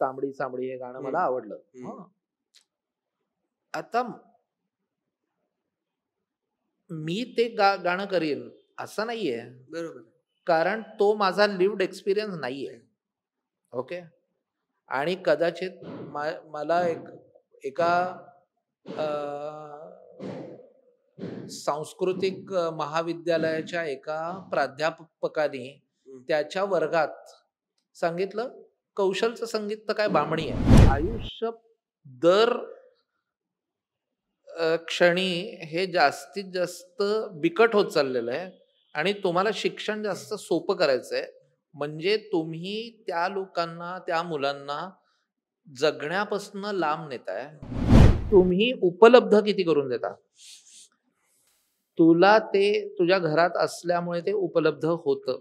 तांबडी चांबडी हे गाणं मला आवडलं आता मी ते गाणं करीन असं नाहीये बरोबर कारण तो माझा लिव्ड एक्सपिरियन्स नाहीये ओके आणि कदाचित मला एक एका सांस्कृतिक महाविद्यालयाच्या एका प्राध्यापकाने त्याच्या वर्गात सांगितलं कौशलचं संगीत तर काय बांबणी आहे आयुष्य दर क्षणी हे जास्तीत जास्त बिकट होत चाललेलं आहे आणि तुम्हाला शिक्षण जास्त सोपं करायचं आहे म्हणजे तुम्ही त्या लोकांना त्या मुलांना जगण्यापासून लांब नेताय तुम्ही उपलब्ध किती करून देता तुला ते तुझ्या घरात असल्यामुळे ते उपलब्ध होतं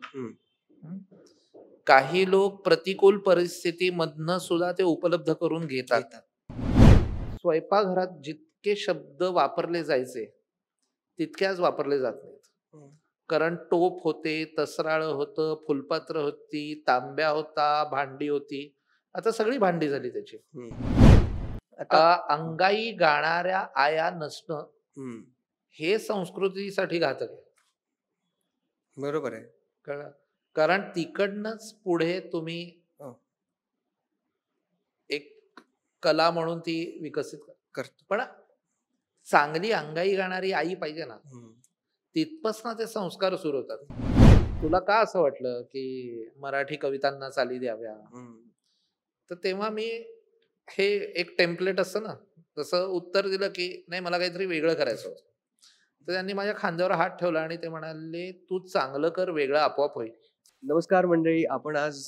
काही लोक प्रतिकूल परिस्थितीमधनं सुद्धा ते उपलब्ध करून घेतात स्वयंपाकघरात जितके शब्द वापरले जायचे तितक्याच वापरले जात नाहीत कारण टोप होते तसराळ होत फुलपात्र होती तांब्या होता भांडी होती आता सगळी भांडी झाली त्याची आता अंगाई गाणाऱ्या आया नसणं हे संस्कृतीसाठी घातक आहे बरोबर आहे कळलं कारण तिकडनच पुढे तुम्ही एक कला म्हणून ती विकसित करतो पण चांगली अंगाई गाणारी आई पाहिजे ना तिथपासनं ते संस्कार सुरू होतात तुला का असं वाटलं की मराठी कवितांना चाली द्याव्या तर तेव्हा मी हे एक टेम्पलेट असतं ना तसं उत्तर दिलं की नाही मला काहीतरी वेगळं करायचं होतं तर त्यांनी माझ्या खांद्यावर हात ठेवला आणि ते म्हणाले तू चांगलं कर वेगळं आपोआप होईल नमस्कार मंडळी आपण आज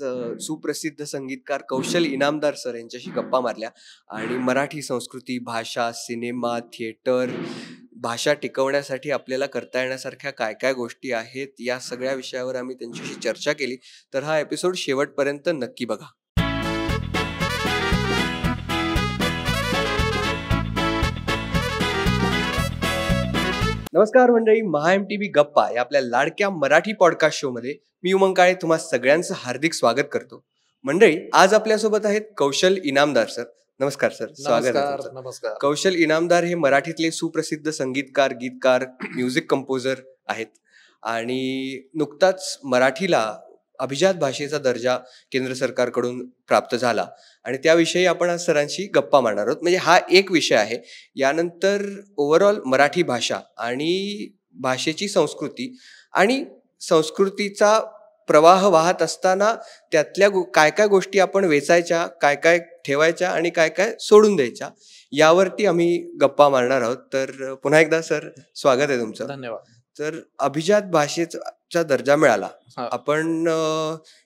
सुप्रसिद्ध संगीतकार कौशल इनामदार सर यांच्याशी गप्पा मारल्या आणि मराठी संस्कृती भाषा सिनेमा थिएटर भाषा टिकवण्यासाठी आपल्याला करता येण्यासारख्या काय काय गोष्टी आहेत या सगळ्या विषयावर आम्ही त्यांच्याशी चर्चा केली तर हा एपिसोड शेवटपर्यंत नक्की बघा नमस्कार मंडळी महाएम टी व्ही गप्पा या आपल्या लाडक्या मराठी पॉडकास्ट शोमध्ये मी उमंग काळे तुम्हा सगळ्यांचं हार्दिक स्वागत करतो मंडळी आज आपल्यासोबत आहेत कौशल इनामदार सर नमस्कार सर स्वागत नमस्कार कौशल इनामदार हे मराठीतले सुप्रसिद्ध संगीतकार गीतकार म्युझिक कंपोजर आहेत आणि नुकताच मराठीला अभिजात भाषेचा दर्जा केंद्र सरकारकडून प्राप्त झाला आणि त्याविषयी आपण आज सरांशी गप्पा मारणार आहोत म्हणजे हा एक विषय आहे यानंतर ओव्हरऑल मराठी भाषा आणि भाषेची संस्कृती आणि संस्कृतीचा प्रवाह वाहत असताना त्यातल्या गो काय काय गोष्टी आपण वेचायच्या काय काय ठेवायच्या आणि काय काय सोडून द्यायच्या यावरती आम्ही गप्पा मारणार आहोत तर पुन्हा एकदा सर स्वागत आहे तुमचं धन्यवाद तर अभिजात भाषेचा दर्जा मिळाला आपण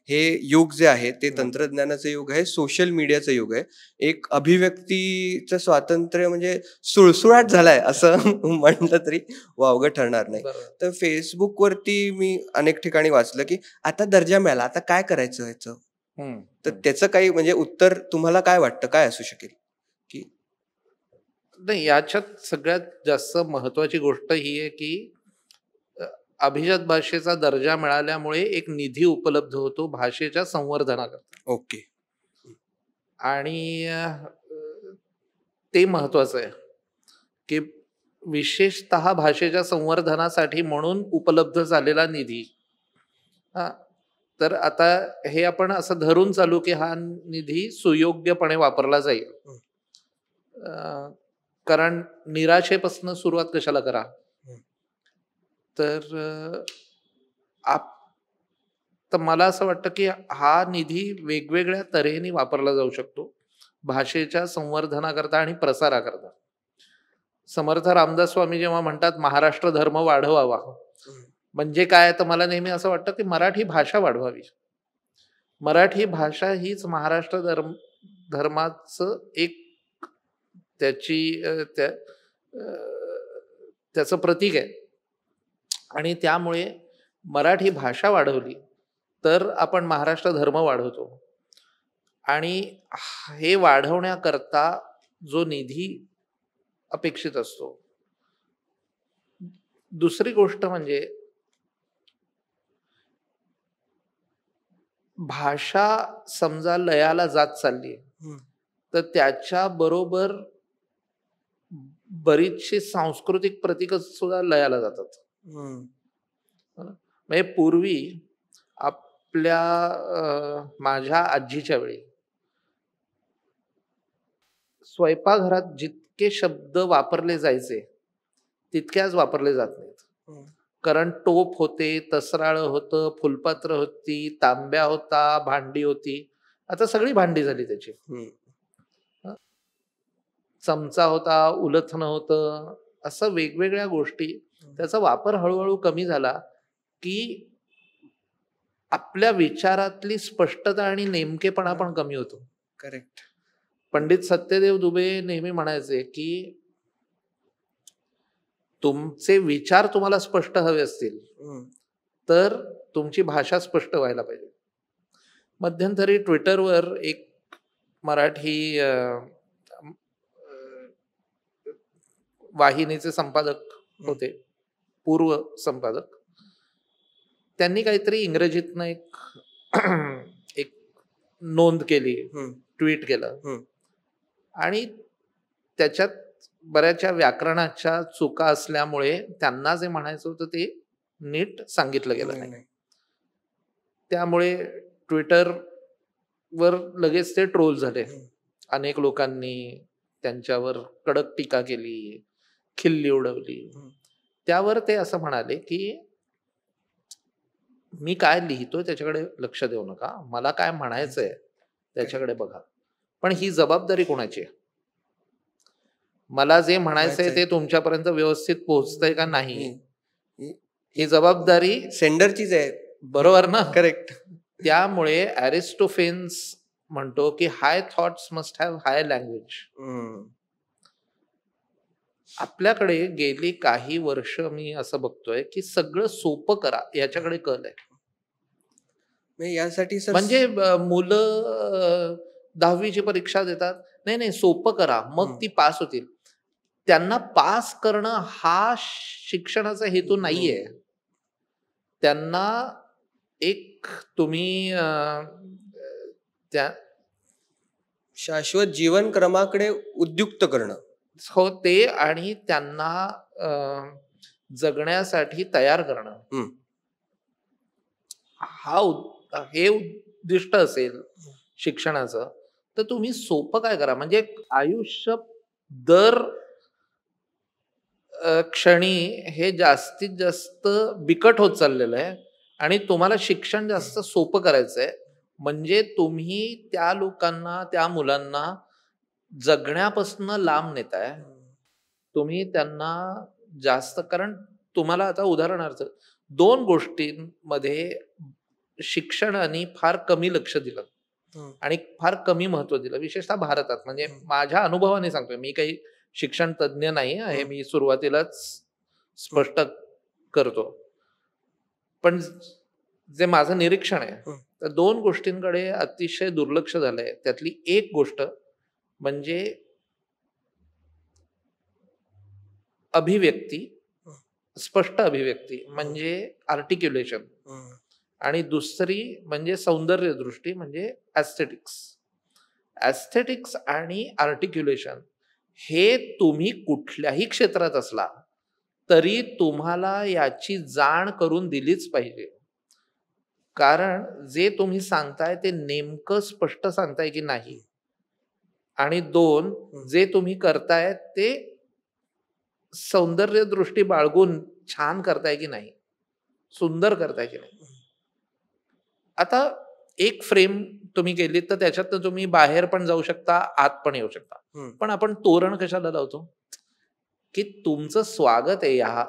हे युग जे आहे ते तंत्रज्ञानाचं युग आहे सोशल मीडियाचं युग आहे एक अभिव्यक्तीचं स्वातंत्र्य म्हणजे सुळसुळाट झालाय असं म्हटलं तरी वावगं ठरणार नाही तर फेसबुकवरती मी अनेक ठिकाणी वाचलं की आता दर्जा मिळाला आता काय करायचं ह्याचं तर त्याचं काही म्हणजे उत्तर तुम्हाला काय वाटतं काय असू शकेल की नाही याच्यात सगळ्यात जास्त महत्वाची गोष्ट ही आहे की अभिजात भाषेचा दर्जा मिळाल्यामुळे एक निधी उपलब्ध होतो भाषेच्या संवर्धनाकरता ओके आणि ते महत्वाचं आहे की विशेषत भाषेच्या संवर्धनासाठी म्हणून उपलब्ध झालेला निधी तर आता हे आपण असं धरून चालू की हा निधी सुयोग्यपणे वापरला जाईल कारण निराशेपासून सुरुवात कशाला करा तर आप तर मला असं वाटतं की हा निधी वेगवेगळ्या तऱ्हेने वापरला जाऊ शकतो भाषेच्या संवर्धनाकरता आणि प्रसाराकरता समर्थ रामदास स्वामी जेव्हा म्हणतात महाराष्ट्र धर्म वाढवावा म्हणजे काय तर मला नेहमी असं वाटतं की मराठी भाषा वाढवावी मराठी भाषा हीच महाराष्ट्र धर्म धर्माचं एक त्याची त्या त्याचं प्रतीक आहे आणि त्यामुळे मराठी भाषा वाढवली तर आपण महाराष्ट्र धर्म वाढवतो आणि हे वाढवण्याकरता जो निधी अपेक्षित असतो दुसरी गोष्ट म्हणजे भाषा समजा लयाला जात चालली तर त्याच्या बरोबर बरीचशी सांस्कृतिक प्रतीक सुद्धा लयाला जातात म्हणजे पूर्वी आपल्या माझ्या आजीच्या वेळी स्वयंपाकघरात जितके शब्द वापरले जायचे तितके वापरले जात नाहीत कारण टोप होते तसराळ होतं फुलपात्र होती तांब्या होता भांडी होती आता सगळी भांडी झाली त्याची चमचा होता उलथन होतं असं वेगवेगळ्या गोष्टी त्याचा वापर हळूहळू कमी झाला की आपल्या विचारातली स्पष्टता आणि नेमकेपणा पण कमी होतो करेक्ट पंडित सत्यदेव दुबे नेहमी म्हणायचे की तुमचे विचार तुम्हाला स्पष्ट हवे असतील तर तुमची भाषा स्पष्ट व्हायला पाहिजे मध्यंतरी ट्विटरवर एक मराठी वाहिनीचे संपादक होते पूर्व संपादक त्यांनी काहीतरी इंग्रजीतनं एक एक नोंद केली ट्विट केलं आणि त्याच्यात बऱ्याचशा व्याकरणाच्या चुका असल्यामुळे त्यांना जे म्हणायचं होतं ते नीट सांगितलं गेलं नाही त्यामुळे ट्विटर वर लगेच ते ट्रोल झाले अनेक लोकांनी त्यांच्यावर कडक टीका केली खिल्ली उडवली त्यावर ते असं म्हणाले की मी काय लिहितोय त्याच्याकडे लक्ष देऊ नका मला काय म्हणायचंय त्याच्याकडे बघा पण ही जबाबदारी कोणाची आहे मला जे म्हणायचंय ते तुमच्यापर्यंत व्यवस्थित पोहोचतंय का नाही ही जबाबदारी सेंडरचीच आहे बरोबर ना करेक्ट त्यामुळे अरिस्टोफेन्स म्हणतो की high thoughts must have high language आपल्याकडे गेली काही वर्ष मी असं बघतोय की सगळं सोपं करा याच्याकडे कल आहे यासाठी म्हणजे मुलं दहावीची परीक्षा देतात नाही नाही सोपं करा मग ती पास होतील त्यांना पास करणं हा शिक्षणाचा हेतू नाहीये त्यांना एक तुम्ही त्या शाश्वत जीवन क्रमाकडे उद्युक्त करणं हो ते आणि त्यांना जगण्यासाठी तयार करणं हा हे उद्दिष्ट असेल शिक्षणाचं तर तुम्ही सोपं काय करा म्हणजे आयुष्य दर क्षणी हे जास्तीत जास्त बिकट होत चाललेलं आहे आणि तुम्हाला शिक्षण जास्त सोपं करायचं आहे म्हणजे तुम्ही त्या लोकांना त्या मुलांना जगण्यापासून लांब नेताय तुम्ही त्यांना जास्त कारण तुम्हाला आता उदाहरणार्थ दोन गोष्टींमध्ये शिक्षणाने फार कमी लक्ष दिलं आणि फार कमी महत्व दिलं विशेषतः भारतात म्हणजे माझ्या अनुभवाने सांगतोय मी काही शिक्षण तज्ज्ञ नाही हे मी सुरुवातीलाच स्पष्ट करतो पण जे माझं निरीक्षण आहे तर दोन गोष्टींकडे अतिशय दुर्लक्ष झालंय त्यातली एक गोष्ट म्हणजे अभिव्यक्ती स्पष्ट अभिव्यक्ती म्हणजे आर्टिक्युलेशन आणि दुसरी म्हणजे सौंदर्य दृष्टी म्हणजे ऍस्थेटिक्स ऍस्थेटिक्स आणि आर्टिक्युलेशन हे तुम्ही कुठल्याही क्षेत्रात असला तरी तुम्हाला याची जाण करून दिलीच पाहिजे कारण जे तुम्ही सांगताय ते नेमकं स्पष्ट सांगताय की नाही आणि दोन जे तुम्ही करताय ते सौंदर्य दृष्टी बाळगून छान करताय की नाही सुंदर करताय की नाही आता एक फ्रेम तुम्ही केली तर त्याच्यात तुम्ही बाहेर पण जाऊ शकता आत पण येऊ शकता पण आपण तोरण कशाला लावतो की तुमचं स्वागत आहे ह्या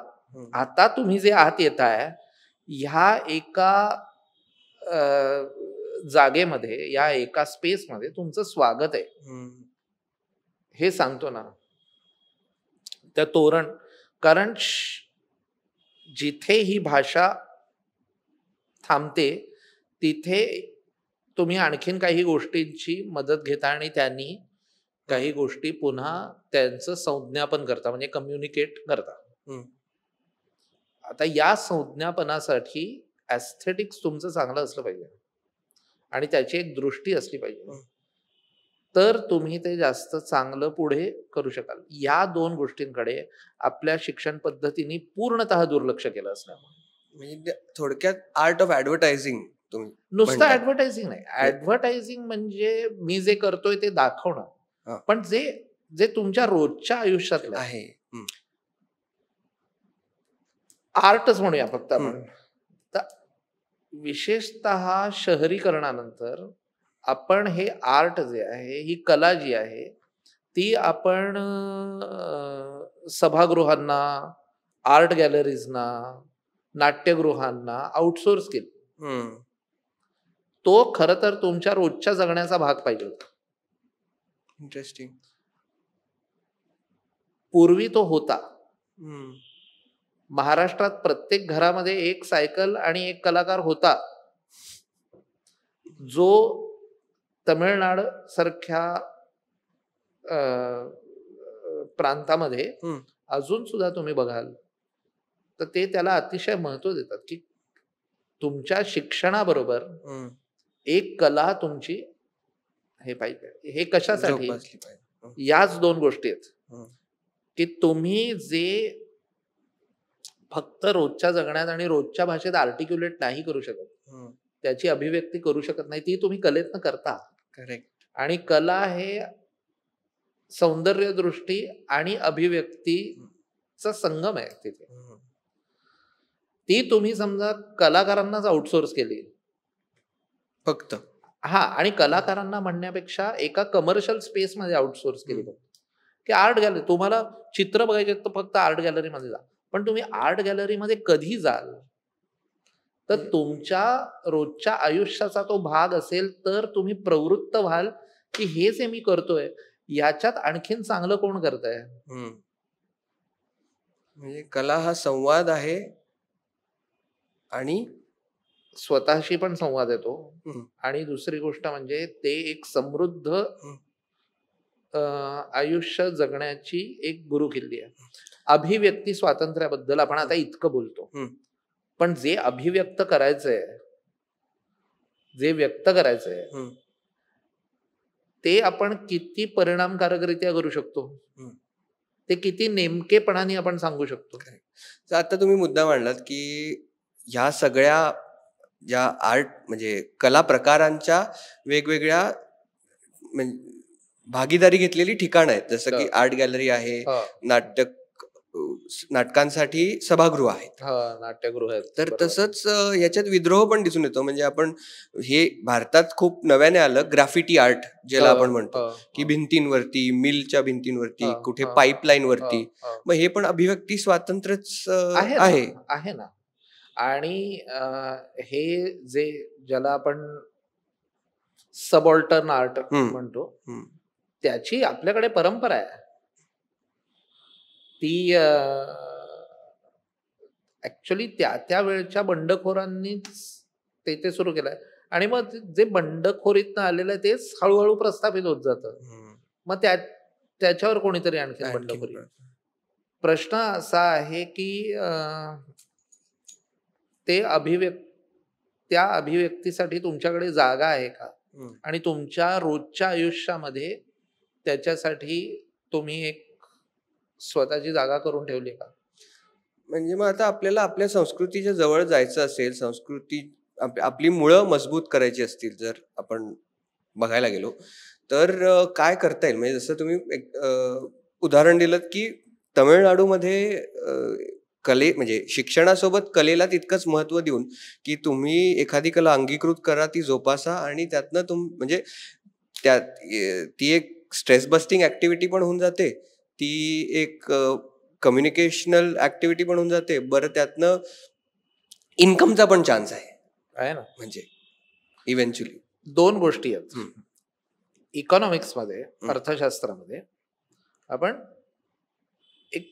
आता तुम्ही जे आत येताय ह्या एका जागेमध्ये या एका स्पेसमध्ये तुमचं स्वागत आहे हे सांगतो ना त्या तोरण कारण जिथे ही भाषा थांबते तिथे तुम्ही आणखीन काही गोष्टींची मदत घेता आणि त्यांनी काही गोष्टी पुन्हा त्यांचं संज्ञापन करता म्हणजे कम्युनिकेट करता आता या संज्ञापनासाठी ऍस्थेटिक्स तुमचं चांगलं असलं पाहिजे आणि त्याची एक दृष्टी असली पाहिजे तर तुम्ही ते जास्त चांगलं पुढे करू शकाल या दोन गोष्टींकडे आपल्या शिक्षण पद्धतीने पूर्णत दुर्लक्ष केलं असल्यामुळे म्हणजे थोडक्यात आर्ट ऑफ ऍडव्हर्टायझिंग नुसतं ऍडव्हर्टायझिंग नाही ऍडव्हर्टायझिंग म्हणजे मी जे करतोय ते दाखवणं पण जे जे तुमच्या रोजच्या आयुष्यातलं आहे आर्टच म्हणूया फक्त आपण विशेषत शहरीकरणानंतर आपण हे आर्ट जे आहे ही कला जी आहे ती आपण सभागृहांना आर्ट गॅलरीजना नाट्यगृहांना आउटसोर्स केली तो खर तर तुमच्या रोजच्या जगण्याचा भाग पाहिजे होता इंटरेस्टिंग पूर्वी तो होता महाराष्ट्रात प्रत्येक घरामध्ये एक सायकल आणि एक कलाकार होता जो तमिळनाड सारख्या प्रांतामध्ये अजून सुद्धा तुम्ही बघाल तर ते त्याला अतिशय महत्व देतात की तुमच्या शिक्षणाबरोबर एक कला तुमची हे पाहिजे हे कशासाठी याच दोन गोष्टी आहेत की तुम्ही जे फक्त रोजच्या जगण्यात आणि रोजच्या भाषेत आर्टिक्युलेट नाही करू शकत त्याची अभिव्यक्ती करू शकत नाही ती तुम्ही कलेतनं करता करेक्ट आणि कला हे सौंदर्य दृष्टी आणि अभिव्यक्तीचा संगम आहे तिथे ती तुम्ही समजा कलाकारांनाच आउटसोर्स केली फक्त हा आणि कलाकारांना म्हणण्यापेक्षा एका कमर्शियल स्पेस मध्ये आउटसोर्स केली की आर्ट गॅलरी तुम्हाला चित्र बघायचे तर फक्त आर्ट मध्ये जा पण तुम्ही आर्ट गॅलरीमध्ये कधी जाल तर तुमच्या रोजच्या आयुष्याचा तो भाग असेल तर तुम्ही प्रवृत्त व्हाल की हे जे मी करतोय याच्यात आणखीन चांगलं कोण करत आहे म्हणजे कला हा संवाद आहे आणि स्वतःशी पण संवाद येतो आणि दुसरी गोष्ट म्हणजे ते एक समृद्ध आयुष्य जगण्याची एक गुरुकिल्ली आहे अभिव्यक्ती स्वातंत्र्याबद्दल आपण आता इतकं बोलतो पण जे अभिव्यक्त करायचंय जे व्यक्त करायचंय ते आपण किती परिणामकारकरित्या करू शकतो ते किती नेमकेपणाने आपण सांगू शकतो आता तुम्ही मुद्दा मांडलात की ह्या सगळ्या ज्या आर्ट म्हणजे कला प्रकारांच्या वेगवेगळ्या भागीदारी घेतलेली ठिकाण आहेत जसं की आर्ट गॅलरी आहे नाटक नाटकांसाठी सभागृह आहेत नाट्यगृह आहेत तर तसंच याच्यात विद्रोह पण दिसून येतो म्हणजे आपण हे भारतात खूप नव्याने आलं ग्राफिटी आर्ट ज्याला आपण म्हणतो की भिंतींवरती मिलच्या भिंतींवरती कुठे पाईपलाईन वरती मग हे पण अभिव्यक्ती स्वातंत्र्यच आहे आहे ना आणि हे जे ज्याला आपण सबऑल्टर्न आर्ट म्हणतो त्याची आपल्याकडे परंपरा आहे ती ऍक्च्युली त्या त्या वेळच्या बंडखोरांनीच ते ते सुरू केलंय आणि मग जे बंडखोरीत आलेलं आहे तेच हळूहळू प्रस्थापित होत जातं मग त्या त्याच्यावर कोणीतरी आणखी बंडखोरी प्रश्न असा आहे की ते अभिव्यक्त त्या अभिव्यक्तीसाठी तुमच्याकडे जागा आहे का आणि तुमच्या रोजच्या आयुष्यामध्ये त्याच्यासाठी तुम्ही एक स्वतःची जागा करून ठेवली का म्हणजे मग आता आपल्याला आपल्या संस्कृतीच्या जवळ जायचं असेल संस्कृती आपली मुळं मजबूत करायची असतील जर आपण बघायला गेलो तर काय करता येईल म्हणजे जसं तुम्ही एक उदाहरण दिलं की तमिळनाडूमध्ये कले म्हणजे शिक्षणासोबत कलेला तितकंच महत्त्व देऊन की तुम्ही एखादी कला अंगीकृत करा ती जोपासा आणि त्यातनं तुम म्हणजे त्यात ती एक स्ट्रेस बस्टिंग ऍक्टिव्हिटी पण होऊन जाते ती एक कम्युनिकेशनल ऍक्टिव्हिटी म्हणून जाते बरं त्यातनं इन्कमचा पण चान्स आहे ना म्हणजे इव्हेंच्युअली दोन गोष्टी आहेत मध्ये अर्थशास्त्रामध्ये आपण एक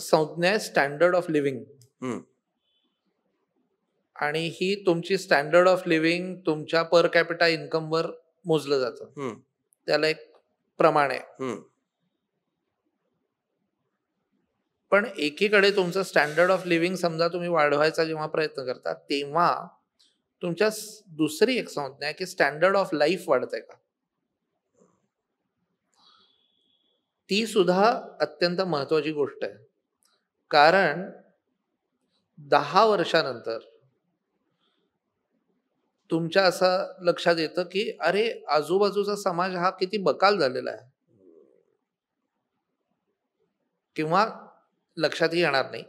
संज्ञा स्टँडर्ड ऑफ लिव्हिंग आणि ही तुमची स्टँडर्ड ऑफ लिव्हिंग तुमच्या पर कॅपिटा वर मोजलं जातं त्याला एक प्रमाण आहे पण एकीकडे तुमचं स्टँडर्ड ऑफ लिव्हिंग समजा तुम्ही वाढवायचा जेव्हा प्रयत्न करता तेव्हा तुमच्या दुसरी एक संज्ञा की स्टँडर्ड ऑफ लाईफ वाढते का ती सुद्धा अत्यंत महत्वाची गोष्ट आहे कारण दहा वर्षानंतर तुमच्या असं लक्षात येतं की अरे आजूबाजूचा समाज हा किती बकाल झालेला आहे किंवा लक्षातही येणार नाही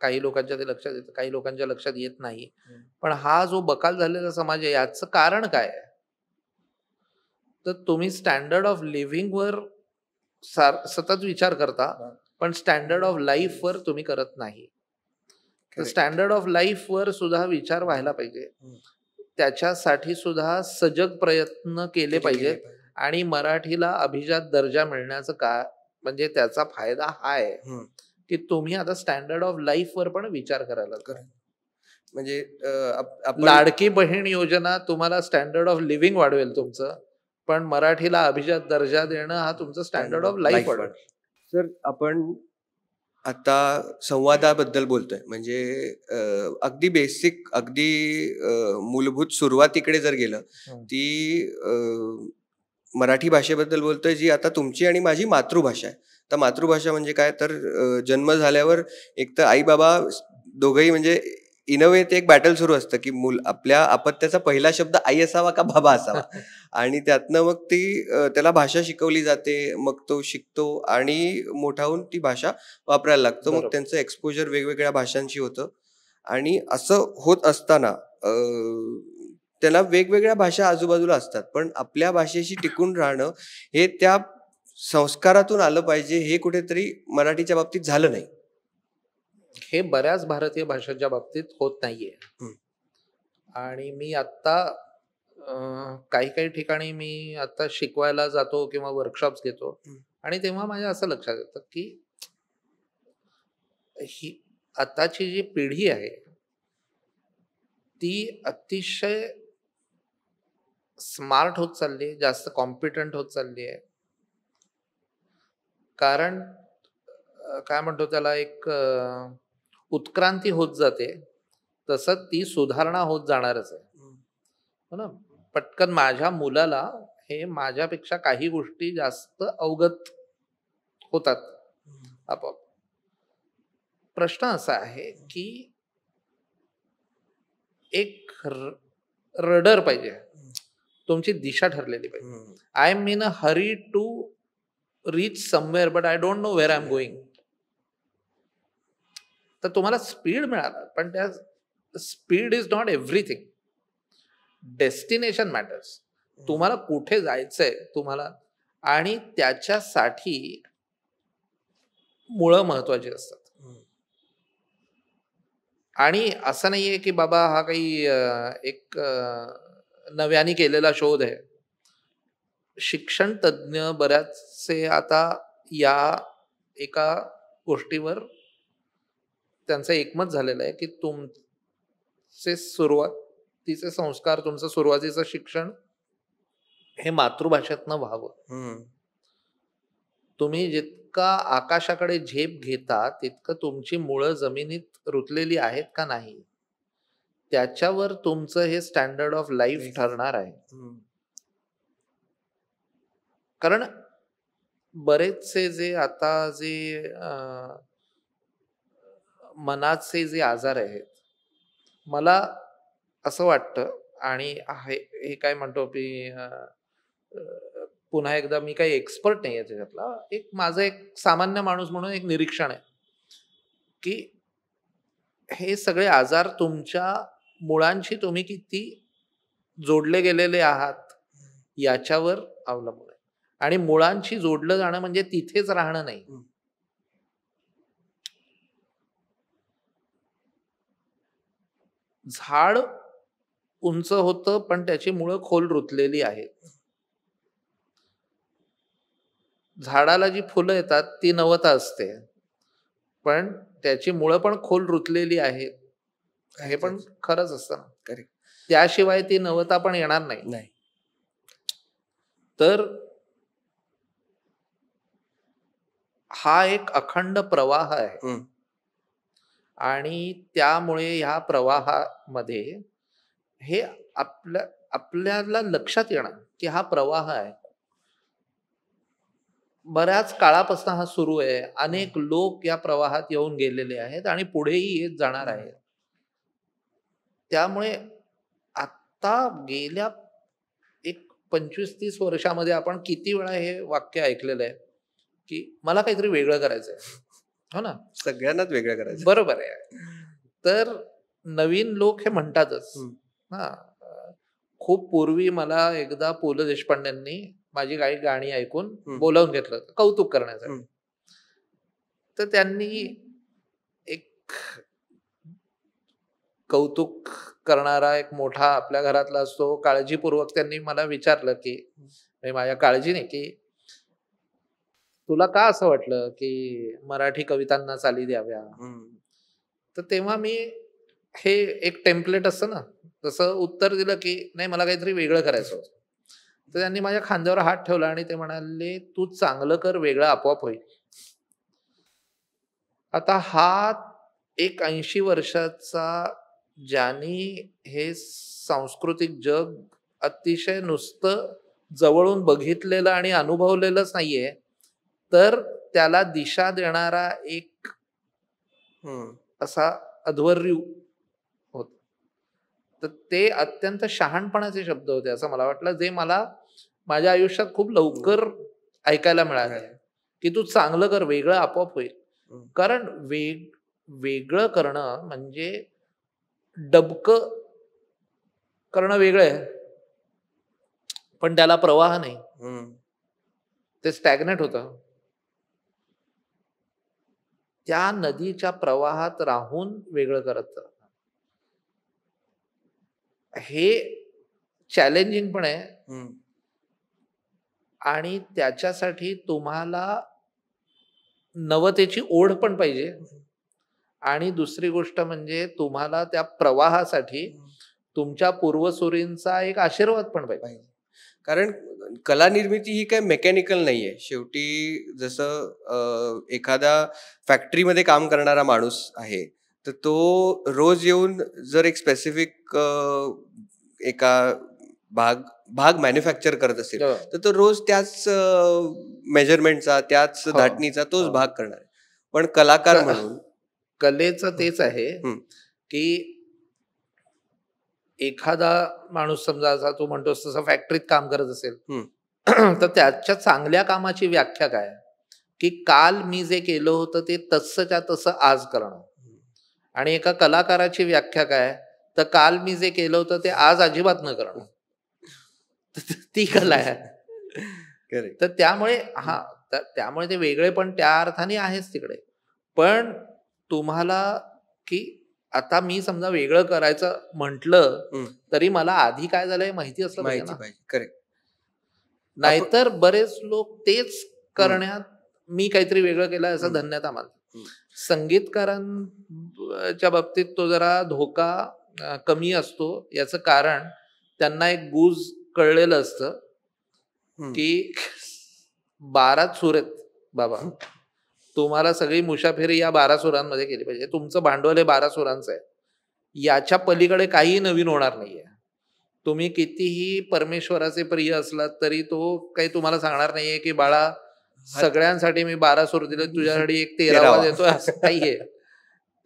काही लोकांच्या ते लक्षात येत काही लोकांच्या लक्षात येत नाही पण हा जो बकाल झालेला समाज आहे याच कारण काय तर तुम्ही स्टँडर्ड ऑफ लिव्हिंग वर सतत विचार करता पण स्टँडर्ड ऑफ लाईफ वर तुम्ही करत नाही तर स्टँडर्ड ऑफ लाईफ वर सुद्धा विचार व्हायला पाहिजे त्याच्यासाठी सुद्धा सजग प्रयत्न केले पाहिजे आणि मराठीला अभिजात दर्जा मिळण्याचं का म्हणजे त्याचा फायदा हा आहे की तुम्ही आता स्टँडर्ड ऑफ लाईफ वर पण विचार करायला म्हणजे लाडकी बहीण योजना तुम्हाला स्टँडर्ड ऑफ लिव्हिंग वाढवेल तुमचं पण मराठीला अभिजात दर्जा देणं हा तुमचा स्टँडर्ड ऑफ लाईफ वाढवेल सर आपण आता संवादाबद्दल बोलतोय म्हणजे अगदी बेसिक अगदी मूलभूत सुरुवातीकडे जर गेलं ती मराठी भाषेबद्दल बोलतोय जी आता तुमची आणि माझी मातृभाषा आहे तर मातृभाषा म्हणजे काय तर जन्म झाल्यावर एक तर आई बाबा दोघंही म्हणजे इन अ वे ते एक बॅटल सुरू असतं की मूल आपल्या अपत्याचा पहिला शब्द आई असावा का बाबा असावा आणि त्यातनं मग ती त्याला भाषा शिकवली जाते मग तो शिकतो आणि मोठा होऊन ती भाषा वापरायला लागतो मग त्यांचं एक्सपोजर वेगवेगळ्या भाषांशी होतं आणि असं होत असताना त्याला वेगवेगळ्या भाषा आजूबाजूला असतात पण आपल्या भाषेशी टिकून राहणं हे त्या संस्कारातून आलं पाहिजे हे कुठेतरी मराठीच्या बाबतीत झालं नाही हे बऱ्याच भारतीय भाषांच्या बाबतीत होत नाहीये आणि मी आता काही काही ठिकाणी मी आता शिकवायला जातो किंवा वर्कशॉप्स घेतो आणि तेव्हा माझ्या असं लक्षात येतं की ही आताची जी पिढी आहे ती अतिशय स्मार्ट होत चालली आहे जास्त कॉम्पिटंट होत चालली आहे कारण काय म्हणतो त्याला एक उत्क्रांती होत जाते तसं ती सुधारणा होत जाणारच आहे हो ना पटकन माझ्या मुलाला हे माझ्यापेक्षा काही गोष्टी जास्त अवगत होतात आपोआप प्रश्न असा आहे की एक रडर पाहिजे तुमची दिशा ठरलेली पाहिजे I am a hurry to reach somewhere but I don't know where I am going तर तुम्हाला स्पीड मिळाला पण त्या speed is not everything destination matters तुम्हाला कुठे जायचंय तुम्हाला आणि त्याच्यासाठी मुळं महत्वाची असतात आणि असं नाहीये की बाबा हा काही एक नव्याने केलेला शोध आहे शिक्षण तज्ज्ञ बऱ्याचसे आता या एका गोष्टीवर त्यांचं एकमत झालेलं आहे की तुमचे सुरुवातीचे संस्कार तुमचं सुरुवातीचं शिक्षण हे मातृभाषेतनं व्हावं तुम्ही जितका आकाशाकडे झेप घेता तितकं तुमची मुळं जमिनीत रुतलेली आहेत का नाही त्याच्यावर तुमचं हे स्टँडर्ड ऑफ लाईफ ठरणार आहे कारण बरेचसे जे आता जे मनाचे जे आजार आहेत मला असं वाटतं आणि हे काय म्हणतो की पुन्हा एकदा मी काही एक्सपर्ट नाही आहे त्याच्यातला एक माझं एक सामान्य माणूस म्हणून एक निरीक्षण आहे की हे सगळे आजार तुमच्या मुळांशी तुम्ही किती जोडले गेलेले आहात याच्यावर अवलंबून आणि मुळांशी जोडलं जाणं म्हणजे तिथेच राहणं नाही झाड उंच होत पण त्याची मुळं खोल रुतलेली आहेत झाडाला जी फुलं येतात ती नवता असते पण त्याची मुळं पण खोल रुतलेली आहेत हे पण खरंच असतं ना करेक्ट त्याशिवाय ती नवता पण येणार नाही तर हा एक अखंड प्रवाह आहे आणि त्यामुळे ह्या प्रवाहामध्ये हे आपल्या आपल्याला लक्षात येणार की हा प्रवाह आहे बऱ्याच काळापासून हा सुरू आहे अनेक लोक या प्रवाहात येऊन गेलेले आहेत आणि पुढेही येत जाणार आहेत त्यामुळे आता गेल्या एक पंचवीस तीस वर्षामध्ये आपण किती वेळा हे वाक्य ऐकलेलं आहे की मला काहीतरी वेगळं करायचं आहे हो ना सगळ्यांनाच वेगळं करायचं बरोबर आहे तर नवीन लोक हे म्हणतातच हा खूप पूर्वी मला एकदा पु ल देशपांड्यांनी माझी काही गाणी ऐकून बोलावून घेतलं कौतुक करण्यासाठी तर त्यांनी एक कौतुक करणारा एक मोठा आपल्या घरातला असतो काळजीपूर्वक त्यांनी मला विचारलं की माझ्या काळजीने की तुला का असं वाटलं की मराठी कवितांना चाली द्याव्या तर तेव्हा मी हे एक टेम्पलेट असतं ना तसं उत्तर दिलं की नाही मला काहीतरी वेगळं करायचं होतं तर त्यांनी माझ्या खांद्यावर हात ठेवला आणि ते म्हणाले तू चांगलं कर वेगळं आपोआप होईल आता हा एक ऐंशी वर्षाचा ज्यानी हे सांस्कृतिक जग अतिशय नुसतं जवळून बघितलेलं आणि अनुभवलेलंच नाहीये तर त्याला दिशा देणारा एक असा अध्वर्यू होत तर ते अत्यंत शहाणपणाचे शब्द होते असं मला वाटलं जे मला माझ्या आयुष्यात खूप लवकर ऐकायला मिळाले की तू चांगलं कर वेगळं आपोआप होईल कारण वेग वेगळं करणं म्हणजे डबक करणं वेगळं आहे पण त्याला प्रवाह नाही ते स्टॅग्नेट होतं त्या नदीच्या प्रवाहात राहून वेगळं करत हे चॅलेंजिंग पण आहे आणि त्याच्यासाठी तुम्हाला नवतेची ओढ पण पाहिजे आणि दुसरी गोष्ट म्हणजे तुम्हाला त्या प्रवाहासाठी तुमच्या पूर्वसुरींचा एक आशीर्वाद पण पाहिजे कारण कला निर्मिती ही काही मेकॅनिकल नाही आहे शेवटी जसं एखादा फॅक्टरीमध्ये काम करणारा माणूस आहे तर तो रोज येऊन जर एक स्पेसिफिक एका भाग भाग मॅन्युफॅक्चर करत असेल हो. तर तो रोज त्याच मेजरमेंटचा त्याच हो. धाटणीचा तोच हो. भाग करणार पण कलाकार म्हणून कलेचं तेच आहे की एखादा माणूस समजा असा तू म्हणतोस तसं फॅक्टरीत काम करत असेल तर त्याच्या चांगल्या कामाची व्याख्या काय की काल मी जे केलं होतं ते तसंच्या तसं आज करणं आणि एका कलाकाराची व्याख्या काय तर काल मी जे केलं होतं ते आज अजिबात न करणं ती कला आहे तर त्यामुळे हा त्यामुळे ते वेगळे पण त्या अर्थाने आहेच तिकडे पण तुम्हाला की आता मी समजा वेगळं करायचं म्हंटल तरी मला आधी काय झालंय माहिती असलं करेक्ट नाहीतर बरेच लोक तेच करण्यात मी काहीतरी वेगळं केलं असं धन्यता मला संगीतकारांच्या बाबतीत तो जरा धोका कमी असतो याचं कारण त्यांना एक गुज कळलेलं असतं की बारात सुरेत बाबा तुम्हाला सगळी मुशाफेरी या बारा सुरांमध्ये केली पाहिजे तुमचं भांडवल हे बारा सुरांचं आहे याच्या पलीकडे काहीही नवीन होणार नाही आहे तुम्ही कितीही परमेश्वराचे प्रिय असलात तरी तो काही तुम्हाला सांगणार नाहीये की बाळा सगळ्यांसाठी मी बारा सुर दिले तुझ्यासाठी एक तेरावा देतोय असं आहे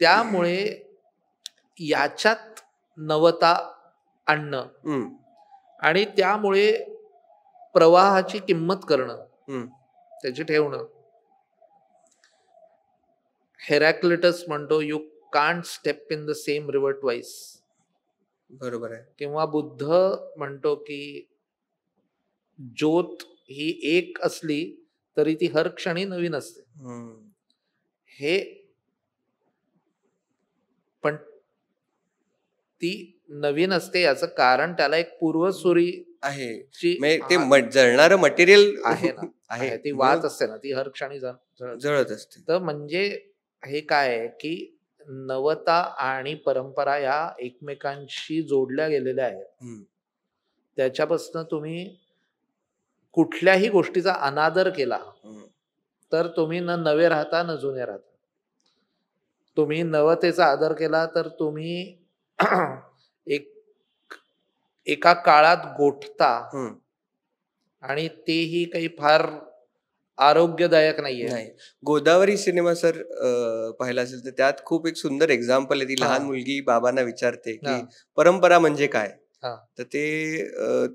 त्यामुळे याच्यात नवता आणणं आणि त्यामुळे प्रवाहाची किंमत करणं त्याची ठेवणं हेरॅक्लिटस म्हणतो you can't step in the same river twice बरोबर आहे किंवा बुद्ध म्हणतो की ज्योत ही एक असली तरी ती हर क्षणी नवीन असते हे पण ती नवीन असते याच कारण त्याला एक पूर्वसुरी आहे म्हणजे ते जळणार मटेरियल आहे ना आहे ती म्हणजे वात असते ना ती हर क्षणी जळत असते तर म्हणजे हे काय आहे की नवता आणि परंपरा या एकमेकांशी जोडल्या गेलेल्या आहेत त्याच्यापासून तुम्ही कुठल्याही गोष्टीचा अनादर केला तर तुम्ही न नवे राहता न जुने राहता तुम्ही नवतेचा आदर केला तर तुम्ही एक एका काळात गोठता आणि तेही काही फार आरोग्यदायक नाहीये गोदावरी सिनेमा सर पाहिला असेल तर त्यात खूप एक सुंदर एक्झाम्पल आहे ती लहान मुलगी बाबांना विचारते की परंपरा म्हणजे काय तर ते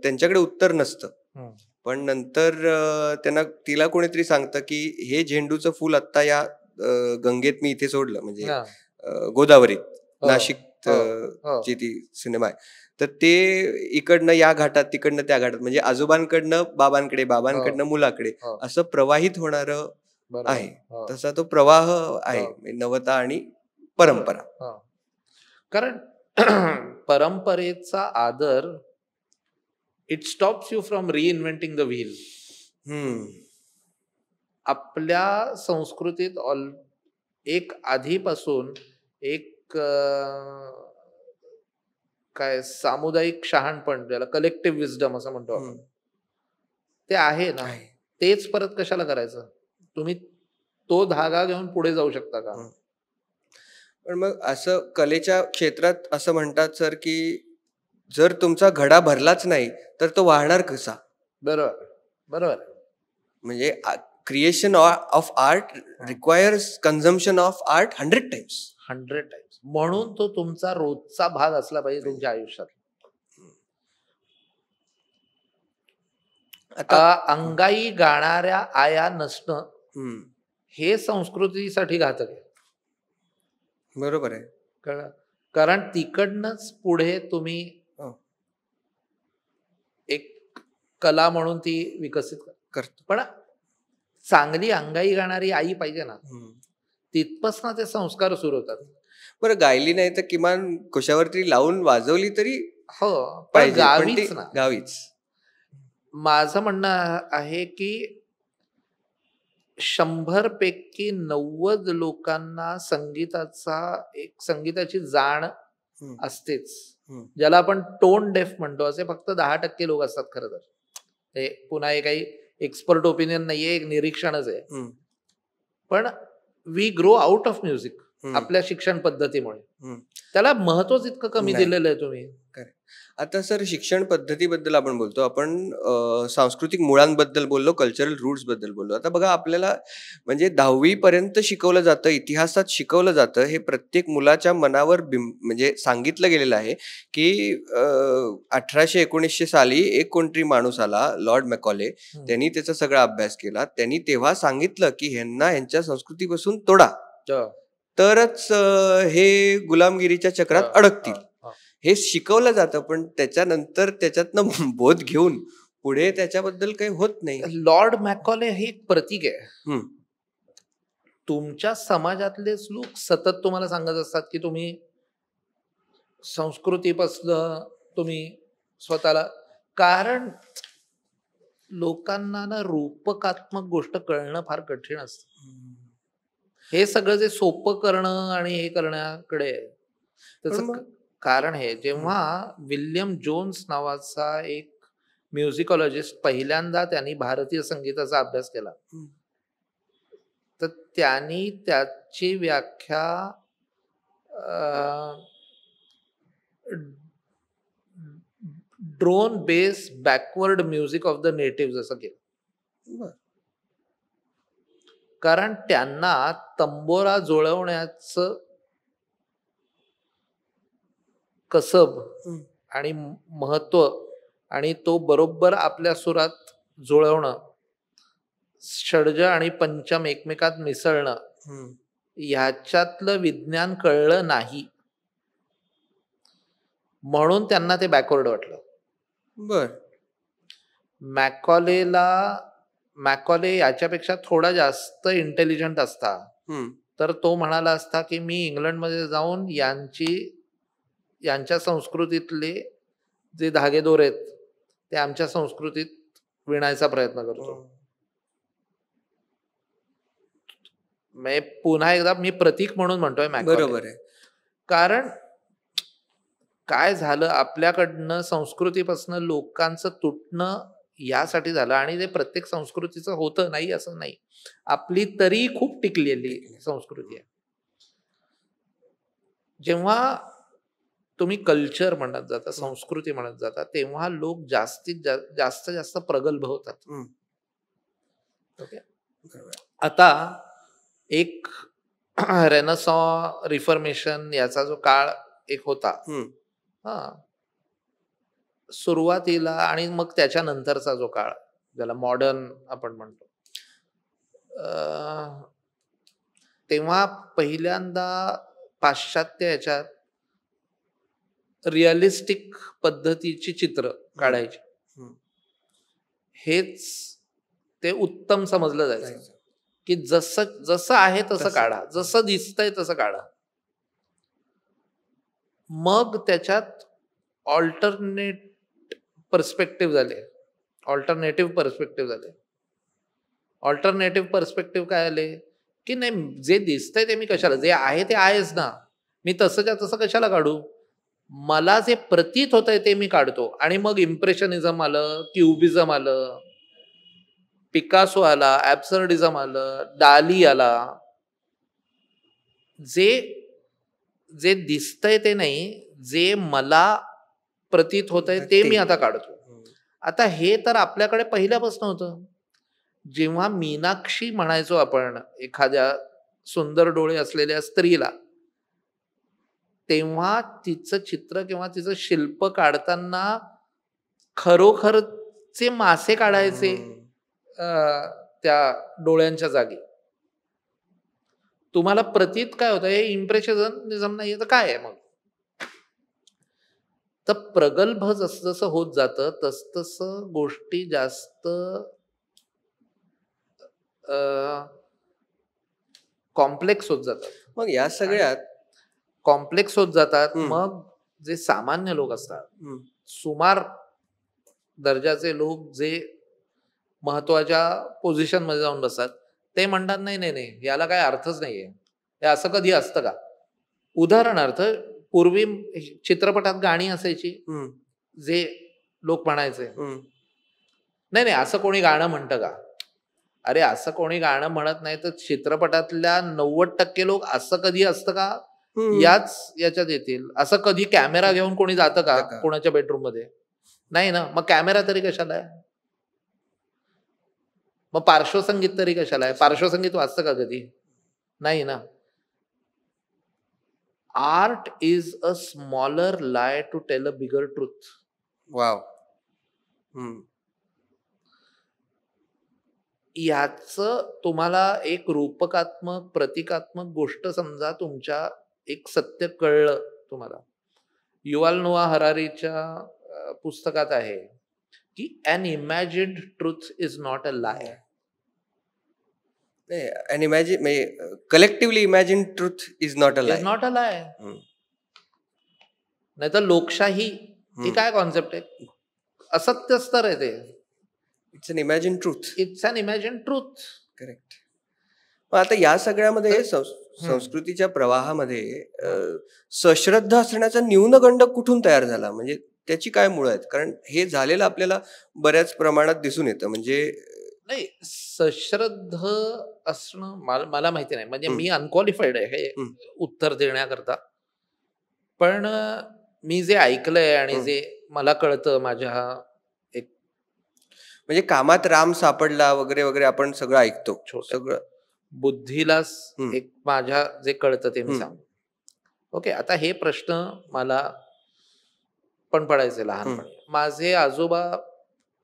त्यांच्याकडे उत्तर नसतं पण नंतर त्यांना तिला कोणीतरी सांगतं की हे झेंडूचं फुल आता या गंगेत मी इथे सोडलं म्हणजे गोदावरीत हो. नाशिक हो, हो. जी ती सिनेमा आहे तर ते इकडनं या घाटात तिकडनं त्या घाटात म्हणजे आजोबांकडनं बाबांकडे बाबांकडनं हो. मुलाकडे असं प्रवाहित होणार आहे तसा तो प्रवाह आहे म्हणजे नवता आणि परंपरा कारण परंपरेचा आदर it stops you from inventing the wheel आपल्या संस्कृतीत ऑल एक आधीपासून एक काय सामुदायिक शहाणपण ज्याला कलेक्टिव्ह विजडम असं म्हणतो आपण ते आहे ना तेच परत कशाला करायचं तुम्ही तो धागा घेऊन पुढे जाऊ शकता का पण मग असं कलेच्या क्षेत्रात असं म्हणतात सर की जर तुमचा घडा भरलाच नाही तर तो वाहणार कसा बरोबर बरोबर म्हणजे creation of art requires consumption of art hundred times hundred times म्हणून तो तुमचा रोजचा भाग असला पाहिजे तुमच्या आयुष्यात आता अंगाई गाणाऱ्या आया नसणं हे संस्कृतीसाठी घातक आहे बरोबर आहे कारण तिकडनच पुढे तुम्ही हो. एक कला म्हणून ती विकसित करतो पण चांगली अंगाई गाणारी आई पाहिजे ना तिथपासून ते संस्कार सुरू होतात बरं गायली नाही तर किमान कुशावरती लावून वाजवली तरी हो गावीच गावीच माझं म्हणणं आहे की शंभर पैकी नव्वद लोकांना संगीताचा एक संगीताची जाण असतेच ज्याला आपण टोन डेफ म्हणतो असे फक्त दहा टक्के लोक असतात खर तर हे पुन्हा एक काही एक्सपर्ट ओपिनियन नाहीये एक निरीक्षणच आहे पण we grow out of music आपल्या शिक्षण पद्धतीमुळे त्याला महत्व इतकं कमी दिलेलं आहे तुम्ही आता सर शिक्षण पद्धतीबद्दल आपण बोलतो आपण सांस्कृतिक मुळांबद्दल बोललो कल्चरल रूट्स बद्दल बोललो आता बघा आपल्याला म्हणजे दहावी पर्यंत शिकवलं जातं इतिहासात शिकवलं जातं हे प्रत्येक मुलाच्या मनावर म्हणजे सांगितलं गेलेलं आहे की अठराशे एकोणीसशे साली एक कोणतरी माणूस आला लॉर्ड मॅकॉले त्यांनी त्याचा सगळा अभ्यास केला त्यांनी तेव्हा सांगितलं की ह्यांना यांच्या संस्कृतीपासून तोडा तरच हे गुलामगिरीच्या चक्रात अडकतील हे शिकवलं जातं पण त्याच्यानंतर त्याच्यातनं बोध घेऊन पुढे त्याच्याबद्दल काही होत नाही लॉर्ड मॅकॉले हे एक प्रतीक आहे तुमच्या समाजातलेच लोक सतत तुम्हाला सांगत असतात की तुम्ही संस्कृतीपासून तुम्ही स्वतःला कारण लोकांना ना रूपकात्मक गोष्ट कळणं फार कठीण असतं हे सगळं जे सोपं करणं आणि हे करण्याकडे त्याच कारण हे जेव्हा विल्यम जोन्स नावाचा एक म्युझिकॉलॉजिस्ट पहिल्यांदा त्यांनी भारतीय संगीताचा अभ्यास केला तर त्यांनी त्याची व्याख्या drone base backward music of the native असं केलं कारण त्यांना तंबोरा जुळवण्याच कसब आणि महत्व आणि तो बरोबर आपल्या सुरात जुळवणं षडज आणि पंचम एकमेकात मिसळणं ह्याच्यातलं विज्ञान कळलं नाही म्हणून त्यांना ते बॅकवर्ड वाटलं बर मॅकॉलेला मॅकॉले याच्यापेक्षा थोडा जास्त इंटेलिजंट असता तर तो म्हणाला असता की मी इंग्लंडमध्ये जाऊन यांची यांच्या संस्कृतीतले जे धागेदोर आहेत ते आमच्या संस्कृतीत विणायचा प्रयत्न करतो हो. पुन्हा एकदा मी प्रतीक म्हणून म्हणतोय बरोबर कारण काय झालं आपल्याकडनं संस्कृतीपासून लोकांचं तुटणं यासाठी झालं आणि ते प्रत्येक संस्कृतीचं होतं नाही असं नाही आपली तरी खूप टिकलेली संस्कृती आहे जेव्हा तुम्ही कल्चर म्हणत जाता संस्कृती म्हणत जाता तेव्हा लोक जास्तीत जास्त जास्त प्रगल्भ होतात ओके आता एक रेनसॉ रिफॉर्मेशन याचा जो काळ एक होता हा सुरुवातीला आणि मग त्याच्यानंतरचा जो काळ ज्याला मॉडर्न आपण म्हणतो तेव्हा पहिल्यांदा पाश्चात्य याच्यात रिअलिस्टिक पद्धतीची चित्र काढायची हेच ते उत्तम समजलं जायचं की जसं जसं आहे तसं काढा जसं दिसतंय तसं काढा मग त्याच्यात ऑल्टरनेट पर्स्पेक्टिव्ह झाले ऑल्टरनेटिव्ह पर्स्पेक्टिव्ह झाले ऑल्टरनेटिव्ह पर्स्पेक्टिव्ह काय आले की नाही जे दिसतंय ते मी कशाला जे आहे ते आहेच ना मी तसंच्या तसं कशाला काढू मला जे प्रतीत होतंय ते मी काढतो आणि मग इम्प्रेशनिझम आलं क्युबिझम आलं पिकासो आला ॲब्सर्डिझम आलं डाली आला जे जे दिसतंय ते नाही जे मला प्रतीत होत आहे ते मी आता काढतो आता हे तर आपल्याकडे पहिल्यापासून होतं जेव्हा मीनाक्षी म्हणायचो आपण एखाद्या सुंदर डोळे असलेल्या स्त्रीला तेव्हा तिचं चित्र किंवा तिचं शिल्प काढताना खरोखरचे मासे काढायचे त्या डोळ्यांच्या जागी तुम्हाला प्रतीत काय होतं हे निजम नाही तर काय आहे मग तर प्रगल्भ जसजसं होत जातं तस गोष्टी जास्त कॉम्प्लेक्स होत जातात मग या सगळ्यात कॉम्प्लेक्स होत जातात मग जे सामान्य लोक असतात सुमार दर्जाचे लोक जे महत्वाच्या पोझिशन मध्ये जाऊन बसतात ते म्हणतात नाही नाही नाही याला काय अर्थच नाहीये हे असं कधी असतं का उदाहरणार्थ पूर्वी चित्रपटात गाणी असायची जे लोक म्हणायचे नाही नाही असं कोणी गाणं म्हणतं का अरे असं कोणी गाणं म्हणत नाही तर चित्रपटातल्या नव्वद टक्के लोक असं कधी असतं का याच याच्यात येतील असं कधी कॅमेरा घेऊन कोणी जातं का कोणाच्या बेडरूम मध्ये नाही ना मग कॅमेरा तरी कशाला आहे मग पार्श्वसंगीत तरी कशाला आहे पार्श्वसंगीत वाचतं का कधी नाही ना art is a smaller lie to tell a bigger truth. Wow hmm. तुम्हाला एक रूपकात्मक प्रतिकात्मक गोष्ट समजा तुमच्या एक सत्य कळलं तुम्हाला युवाल नोआ हरारीच्या पुस्तकात आहे की an imagined truth is not a lie and imagine collectively imagine truth is not a lie not a lie नाही म्हणजे, तर लोकशाही ती काय कॉन्सेप्ट आहे असत्य स्तर आहे ते it's an imagine truth it's an imagine truth correct मग आता या सगळ्यामध्ये संस्कृतीच्या प्रवाहामध्ये सश्रद्ध असण्याचा न्यूनगंड कुठून तयार झाला म्हणजे त्याची काय मुळं आहेत कारण हे झालेलं आपल्याला बऱ्याच प्रमाणात दिसून येतं म्हणजे नाही सश्रद्ध असण मला माहिती नाही म्हणजे मी अनक्वालिफाईड आहे हे उत्तर देण्याकरता पण मी जे ऐकलंय आणि जे मला कळतं माझ्या एक म्हणजे कामात राम सापडला वगैरे वगैरे आपण सगळं ऐकतो सगळं बुद्धीला एक माझ्या जे कळतं ते मी सांगू ओके आता हे प्रश्न मला पण पडायचे लहानपणी माझे आजोबा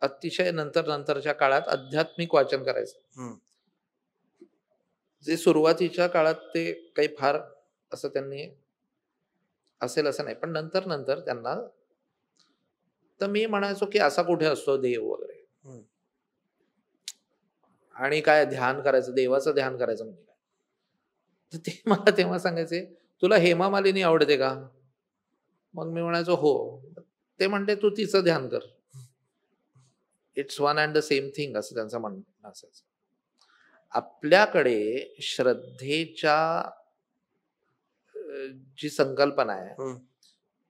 अतिशय नंतर नंतरच्या काळात आध्यात्मिक वाचन करायचं जे सुरुवातीच्या काळात ते काही फार असं त्यांनी असेल असं नाही पण नंतर नंतर त्यांना तर मी म्हणायचो की असा कुठे असतो देव वगैरे आणि काय ध्यान करायचं देवाचं ध्यान करायचं म्हणजे काय तर ते मला तेव्हा सांगायचे तुला हेमा मालिनी आवडते का मग मी म्हणायचो हो ते म्हणते तू तिचं ध्यान कर it's one and the same thing असं त्यांचं म्हणणं असायचं आपल्याकडे श्रद्धेच्या जी संकल्पना आहे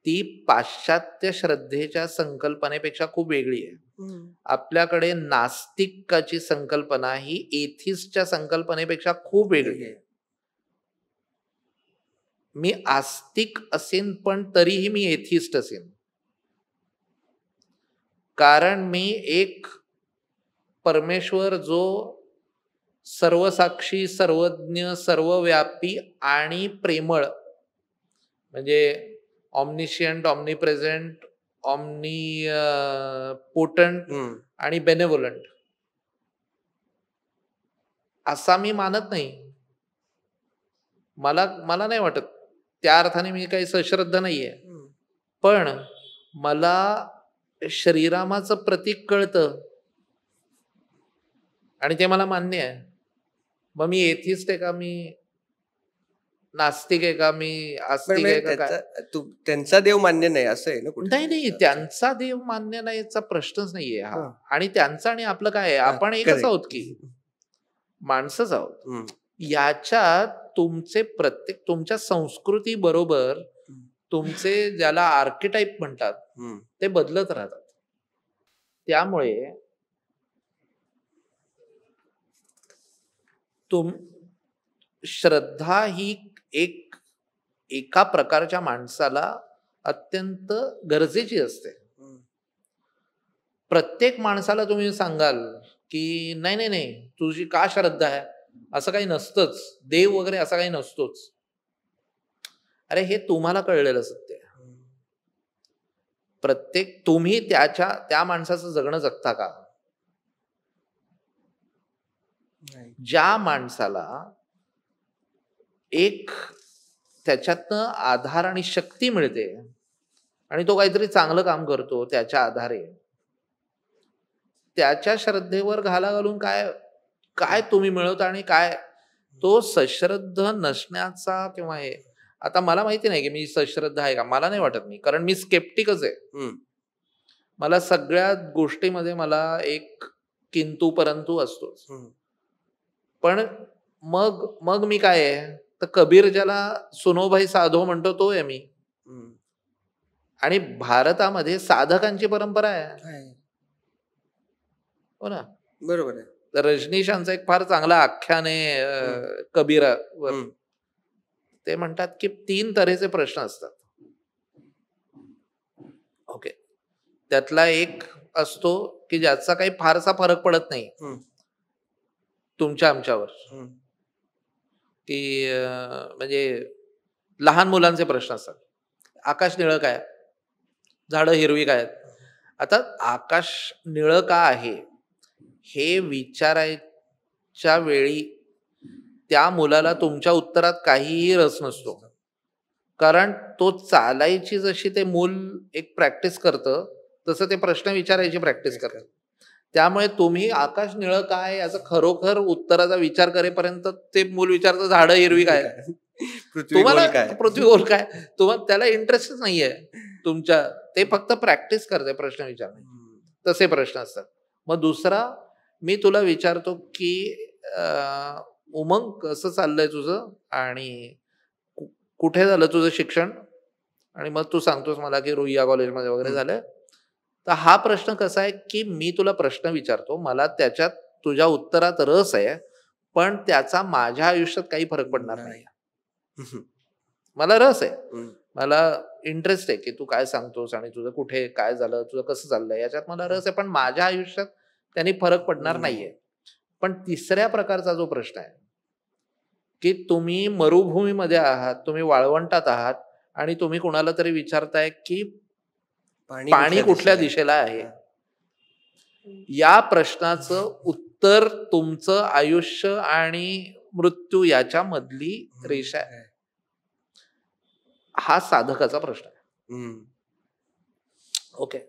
ती पाश्चात्य श्रद्धेच्या संकल्पनेपेक्षा खूप वेगळी आहे आपल्याकडे नास्तिकाची संकल्पना ही एथिसच्या संकल्पनेपेक्षा खूप वेगळी आहे मी आस्तिक असेन पण तरीही मी एथिस्ट असेन कारण मी एक परमेश्वर जो सर्वसाक्षी सर्वज्ञ सर्वव्यापी आणि प्रेमळ म्हणजे omniscient omnipresent omnipotent आणि बेनेवलंट असा मी मानत नाही मला मला नाही वाटत त्या अर्थाने मी काही सश्रद्ध नाहीये पण मला श्रीरामाचं प्रतीक कळतं आणि ते मला मान्य आहे मग मी एथिस्ट आहे का मी नास्तिक आहे का मी आस्तिक आहे का त्यांचा देव मान्य नाही असं आहे ना नाही नाही त्यांचा देव मान्य नाही याचा प्रश्नच नाहीये हा आणि त्यांचा आणि आपलं काय आहे आपण एकच आहोत की माणसंच आहोत याच्यात तुमचे प्रत्येक तुमच्या संस्कृती बरोबर तुमचे ज्याला आर्किटाईप म्हणतात ते बदलत राहतात त्यामुळे तुम श्रद्धा ही एक एका प्रकारच्या माणसाला अत्यंत गरजेची असते प्रत्येक माणसाला तुम्ही सांगाल की नाही नाही नाही तुझी का श्रद्धा आहे असं काही नसतंच देव वगैरे असा काही नसतोच अरे हे तुम्हाला कळलेलं असत प्रत्येक तुम्ही त्याच्या त्या माणसाचं जगणं जगता का ज्या माणसाला एक त्याच्यातनं आधार आणि शक्ती मिळते आणि तो काहीतरी चांगलं काम करतो त्याच्या आधारे त्याच्या श्रद्धेवर घाला घालून काय काय तुम्ही मिळवता आणि काय तो सश्रद्ध नसण्याचा किंवा हे आता मला माहिती नाही की मी सश्रद्धा आहे का मला नाही वाटत मी कारण मी स्केप्टिकच आहे मला सगळ्या गोष्टीमध्ये मला एक किंतू परंतु असतो पण मग मग मी काय आहे तर कबीर ज्याला सुनोभाई साधो म्हणतो तो आहे मी आणि भारतामध्ये साधकांची परंपरा आहे हो ना बरोबर आहे रजनीशांचा एक फार चांगला आख्यान आहे कबीर ते म्हणतात की तीन तऱ्हेचे प्रश्न असतात ओके त्यातला एक असतो की ज्याचा काही फारसा फरक पडत नाही तुमच्या आमच्यावर की म्हणजे लहान मुलांचे प्रश्न असतात आकाश निळ काय झाडं हिरवी काय आता आकाश निळ का आहे हे विचारायच्या वेळी त्या मुलाला तुमच्या उत्तरात काहीही रस नसतो कारण तो चालायची जशी ते मूल एक प्रॅक्टिस करतं तसं ते प्रश्न विचारायची प्रॅक्टिस करतं त्यामुळे तुम्ही आकाश निळं काय याचा खरोखर उत्तराचा विचार करेपर्यंत ते मूल विचारतं झाडं हिरवी काय तुम्हाला पृथ्वी गोल काय तुम्हाला त्याला इंटरेस्टच नाहीये तुमच्या ते फक्त प्रॅक्टिस करते प्रश्न विचारणे तसे प्रश्न असतात मग दुसरा मी तुला विचारतो की उमंग कसं चाललंय तुझं आणि कुठे झालं तुझं शिक्षण आणि मग तू सांगतोस मला की रुईया कॉलेजमध्ये वगैरे झालंय तर हा प्रश्न कसा आहे की मी तुला प्रश्न विचारतो मला त्याच्यात तुझ्या उत्तरात रस आहे पण त्याचा माझ्या आयुष्यात काही फरक पडणार नाही मला रस आहे मला इंटरेस्ट आहे की तू काय सांगतोस आणि तुझं कुठे काय झालं तुझं कसं चाललंय याच्यात मला रस आहे पण माझ्या आयुष्यात त्यांनी फरक पडणार नाहीये पण तिसऱ्या प्रकारचा जो प्रश्न आहे की तुम्ही मरुभूमीमध्ये आहात तुम्ही वाळवंटात आहात आणि तुम्ही कुणाला तरी विचारताय की पाणी कुठल्या दिशेला आहे या प्रश्नाचं उत्तर तुमचं आयुष्य आणि मृत्यू याच्या मधली रेषा आहे हा साधकाचा प्रश्न आहे ओके okay.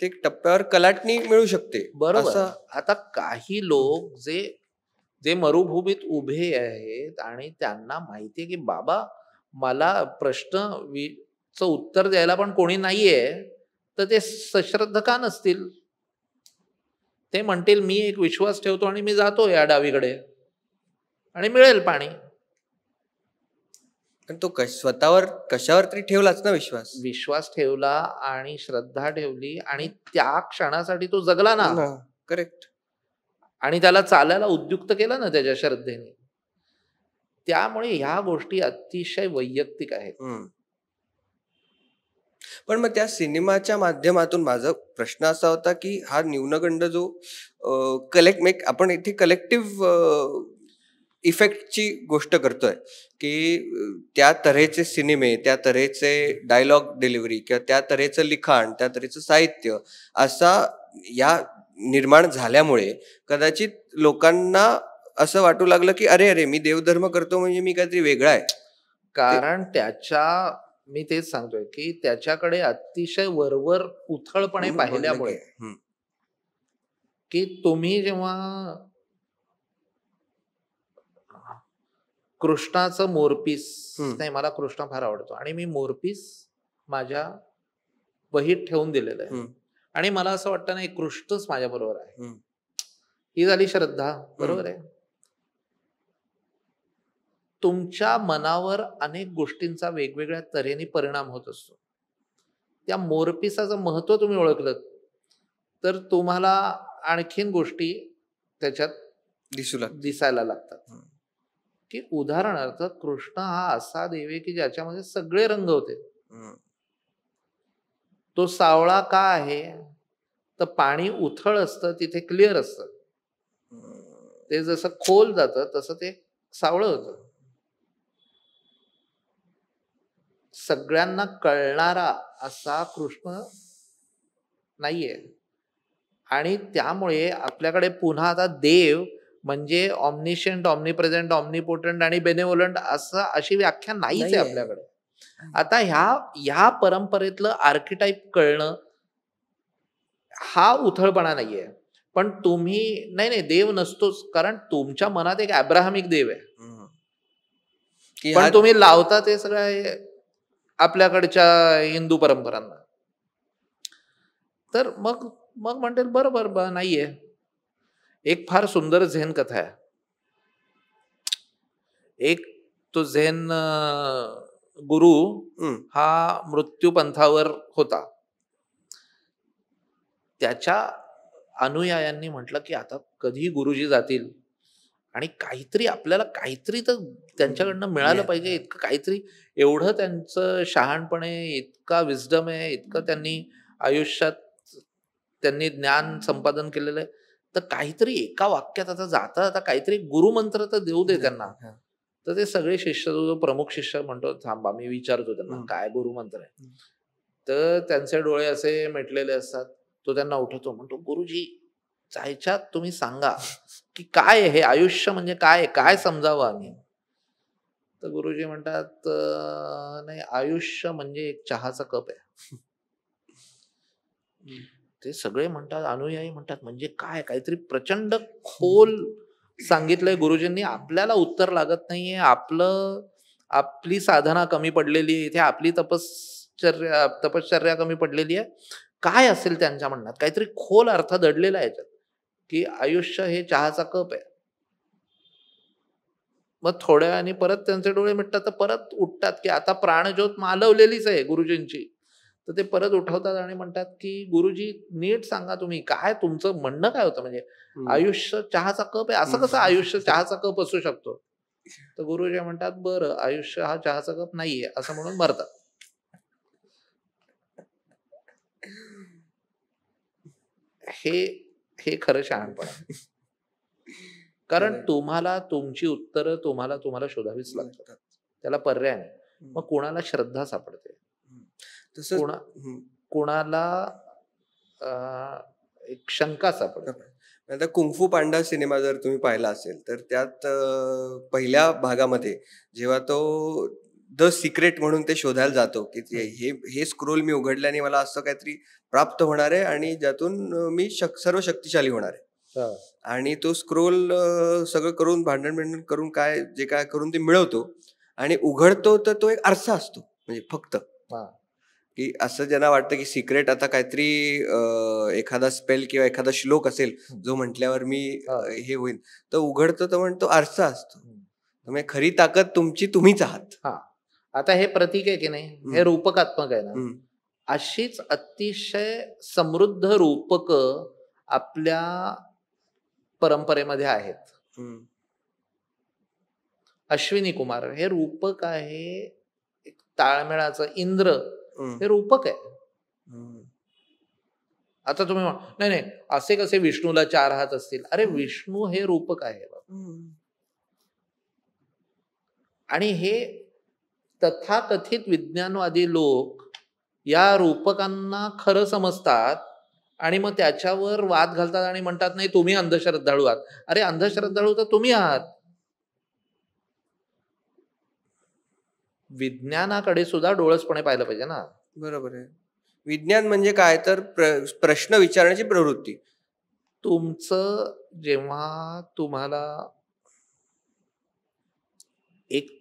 ते टप्प्यावर कलाटणी मिळू शकते बरोबर आता काही लोक जे जे मरुभूमीत उभे आहेत आणि त्यांना माहितीये की बाबा मला प्रश्न च उत्तर द्यायला पण कोणी नाहीये तर ते सश्रद्ध का नसतील ते म्हणतील मी एक विश्वास ठेवतो आणि मी जातो या डावीकडे आणि मिळेल पाणी पण तो कश स्वतःवर कशावर तरी ठेवलाच ना विश्वास विश्वास ठेवला आणि श्रद्धा ठेवली आणि त्या क्षणासाठी तो जगला ना करेक्ट आणि त्याला चालायला उद्युक्त केलं ना त्याच्या श्रद्धेने त्यामुळे ह्या गोष्टी अतिशय वैयक्तिक आहेत पण मग त्या सिनेमाच्या माध्यमातून माझा प्रश्न असा होता की हा न्यूनगंड जो कलेक्ट आपण इथे कलेक्टिव्ह इफेक्टची गोष्ट करतोय की त्या तऱ्हेचे सिनेमे त्या तऱ्हेचे डायलॉग डिलिव्हरी किंवा त्या तऱ्हेचं लिखाण त्या तऱ्हेचं साहित्य असा या निर्माण झाल्यामुळे कदाचित लोकांना असं वाटू लागलं की अरे अरे मी देवधर्म करतो म्हणजे मी काहीतरी वेगळा आहे कारण त्याच्या मी तेच सांगतोय की त्याच्याकडे अतिशय वरवर उथळपणे पाहिल्यामुळे की तुम्ही जेव्हा कृष्णाचं मोरपीस नाही मला कृष्ण फार आवडतो आणि मी मोरपीस माझ्या वहीत ठेवून दिलेलं आहे आणि मला असं वाटतं नाही कृष्णच माझ्या बरोबर आहे ही झाली श्रद्धा बरोबर आहे तुमच्या मनावर अनेक गोष्टींचा वेगवेगळ्या तऱ्हेने परिणाम होत असतो त्या मोरपिसाचं महत्व तुम्ही ओळखलं तर तुम्हाला आणखीन गोष्टी त्याच्यात दिसू लाग दिसायला लागतात की उदाहरणार्थ कृष्ण हा असा देव आहे की ज्याच्यामध्ये सगळे रंग होते तो सावळा का आहे तर पाणी उथळ असतं तिथे क्लिअर असतं ते जसं खोल जातं तसं ते सावळ होतं सगळ्यांना कळणारा असा कृष्ण नाहीये आणि त्यामुळे आपल्याकडे पुन्हा आता देव म्हणजे प्रेझेंट ऑमनिप्रेझेंट पोटंट आणि बेनेवलंट असं अशी व्याख्या नाहीच आहे आपल्याकडे आता ह्या ह्या परंपरेतलं आर्किटाईप कळणं हा उथळपणा नाहीये पण तुम्ही नाही नाही देव नसतोच कारण तुमच्या मनात एक अब्राहमिक देव आहे पण तुम्ही लावता ते सगळं आपल्याकडच्या हिंदू परंपरांना तर मग मग म्हणते बरोबर नाहीये एक फार सुंदर झेन कथा आहे एक तो झेन गुरु हा पंथावर होता त्याच्या अनुयायांनी म्हटलं की आता कधी गुरुजी जातील आणि काहीतरी आपल्याला काहीतरी तर त्यांच्याकडनं मिळालं पाहिजे इतकं काहीतरी एवढं त्यांचं शहाणपणे इतका विजडम आहे इतकं त्यांनी आयुष्यात त्यांनी ज्ञान संपादन केलेलं आहे तर काहीतरी एका वाक्यात आता जाता आता काहीतरी गुरुमंत्र तर देऊ दे त्यांना तर ते सगळे शिष्य जो प्रमुख शिष्य म्हणतो थांबा मी विचारतो त्यांना काय गुरुमंत्र आहे तर त्यांचे डोळे असे मिटलेले असतात तो त्यांना उठवतो म्हणतो गुरुजी जायच्यात तुम्ही सांगा की काय हे आयुष्य म्हणजे काय काय समजावं आम्ही तर गुरुजी म्हणतात नाही आयुष्य म्हणजे एक चहाचा कप आहे ते सगळे म्हणतात अनुयायी म्हणतात म्हणजे काय काहीतरी प्रचंड खोल सांगितलंय गुरुजींनी आपल्याला उत्तर लागत नाहीये आपलं आपली साधना कमी पडलेली आहे इथे आपली तपश्चर्या तपश्चर्या कमी पडलेली आहे काय असेल त्यांच्या म्हणण्यात काहीतरी खोल अर्थ दडलेला आहे त्यात की आयुष्य हे चहाचा कप आहे मग थोड्या आणि परत त्यांचे डोळे मिटतात तर परत उठतात की आता प्राणज्योत मालवलेलीच आहे गुरुजींची तर ते परत उठवतात आणि म्हणतात की गुरुजी नीट सांगा तुम्ही काय तुमचं म्हणणं काय होतं म्हणजे आयुष्य चहाचा कप आहे असं कसं आयुष्य चहाचा कप असू शकतो तर गुरुजी म्हणतात बरं आयुष्य हा चहाचा कप नाहीये असं म्हणून मरतात हे हे खरं शहाणपण कारण तुम्हाला तुमची उत्तरं तुम्हाला तुम्हाला शोधावीच लागतात त्याला पर्याय नाही मग कोणाला श्रद्धा सापडते तसं कोणाला एक शंका सापड आता कुंफू पांडा सिनेमा जर तुम्ही पाहिला असेल तर त्यात पहिल्या भागामध्ये जेव्हा तो द सिक्रेट म्हणून ते शोधायला जातो की हे हे स्क्रोल मी उघडल्याने मला असं काहीतरी प्राप्त होणार आहे आणि ज्यातून मी शक, सर्व शक्तिशाली होणार आहे आणि तो स्क्रोल सगळं करून भांडण भिंडण करून काय जे काय करून ते मिळवतो आणि उघडतो तर तो एक आरसा असतो म्हणजे फक्त की असं ज्यांना वाटतं की सिक्रेट आता काहीतरी एखादा स्पेल किंवा एखादा श्लोक असेल जो म्हटल्यावर मी हे होईल तर उघडतो तर म्हणतो आरसा असतो म्हणजे खरी ताकद तुमची तुम्हीच आहात हा आता हे प्रतीक आहे की नाही हे रूपकात्मक आहे ना अशीच अतिशय समृद्ध रूपक आपल्या परंपरेमध्ये आहेत अश्विनी कुमार हे रूपक आहे ताळमेळाचं इंद्र हे रूपक आहे आता तुम्ही नाही नाही असे कसे विष्णूला चार हात असतील अरे विष्णू हे रूपक आहे आणि हे तथाकथित विज्ञानवादी लोक या रूपकांना खरं समजतात आणि मग त्याच्यावर वाद घालतात आणि म्हणतात नाही तुम्ही अंधश्रद्धाळू आहात अरे अंधश्रद्धाळू तर तुम्ही आहात विज्ञानाकडे सुद्धा डोळसपणे पाहिलं पाहिजे ना बरोबर आहे विज्ञान म्हणजे काय तर प्रश्न विचारण्याची प्रवृत्ती तुमचं जेव्हा तुम्हाला एक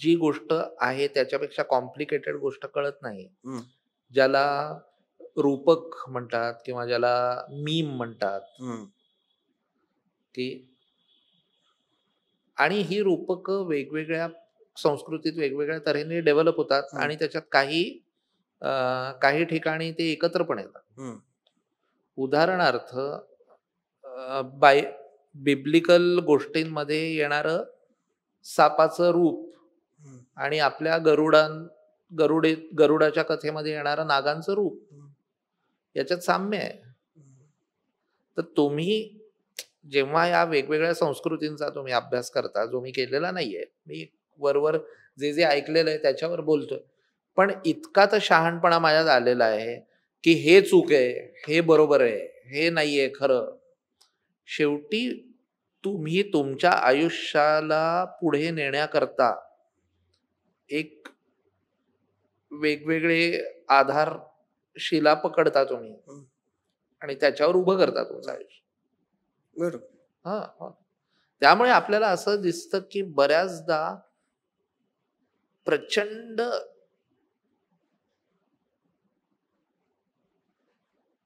जी गोष्ट आहे त्याच्यापेक्षा कॉम्प्लिकेटेड गोष्ट कळत नाही ज्याला रूपक म्हणतात किंवा ज्याला मीम म्हणतात ती आणि ही रूपक वेगवेगळ्या संस्कृतीत वेगवेगळ्या तऱ्हेने डेव्हलप होतात आणि त्याच्यात काही काही ठिकाणी ते एकत्र पण येतात उदाहरणार्थ बाय बिब्लिकल गोष्टींमध्ये येणारं सापाचं रूप आणि आपल्या गरुडां गरुडे गरुडाच्या कथेमध्ये येणारं नागांचं रूप याच्यात साम्य आहे तर तुम्ही जेव्हा या वेगवेगळ्या संस्कृतींचा तुम्ही अभ्यास करता जो मी केलेला नाहीये मी वरवर जे जे ऐकलेलं आहे त्याच्यावर बोलतोय पण इतका तर शहाणपणा माझ्यात आलेला आहे की हे चूक आहे हे बरोबर आहे हे नाहीये खरं शेवटी तुम्ही तुमच्या आयुष्याला पुढे नेण्याकरता एक वेगवेगळे आधार शिला पकडता तुम्ही आणि त्याच्यावर उभं करता तुमचं आयुष्य बरोबर हा त्यामुळे आपल्याला असं दिसतं की बऱ्याचदा प्रचंड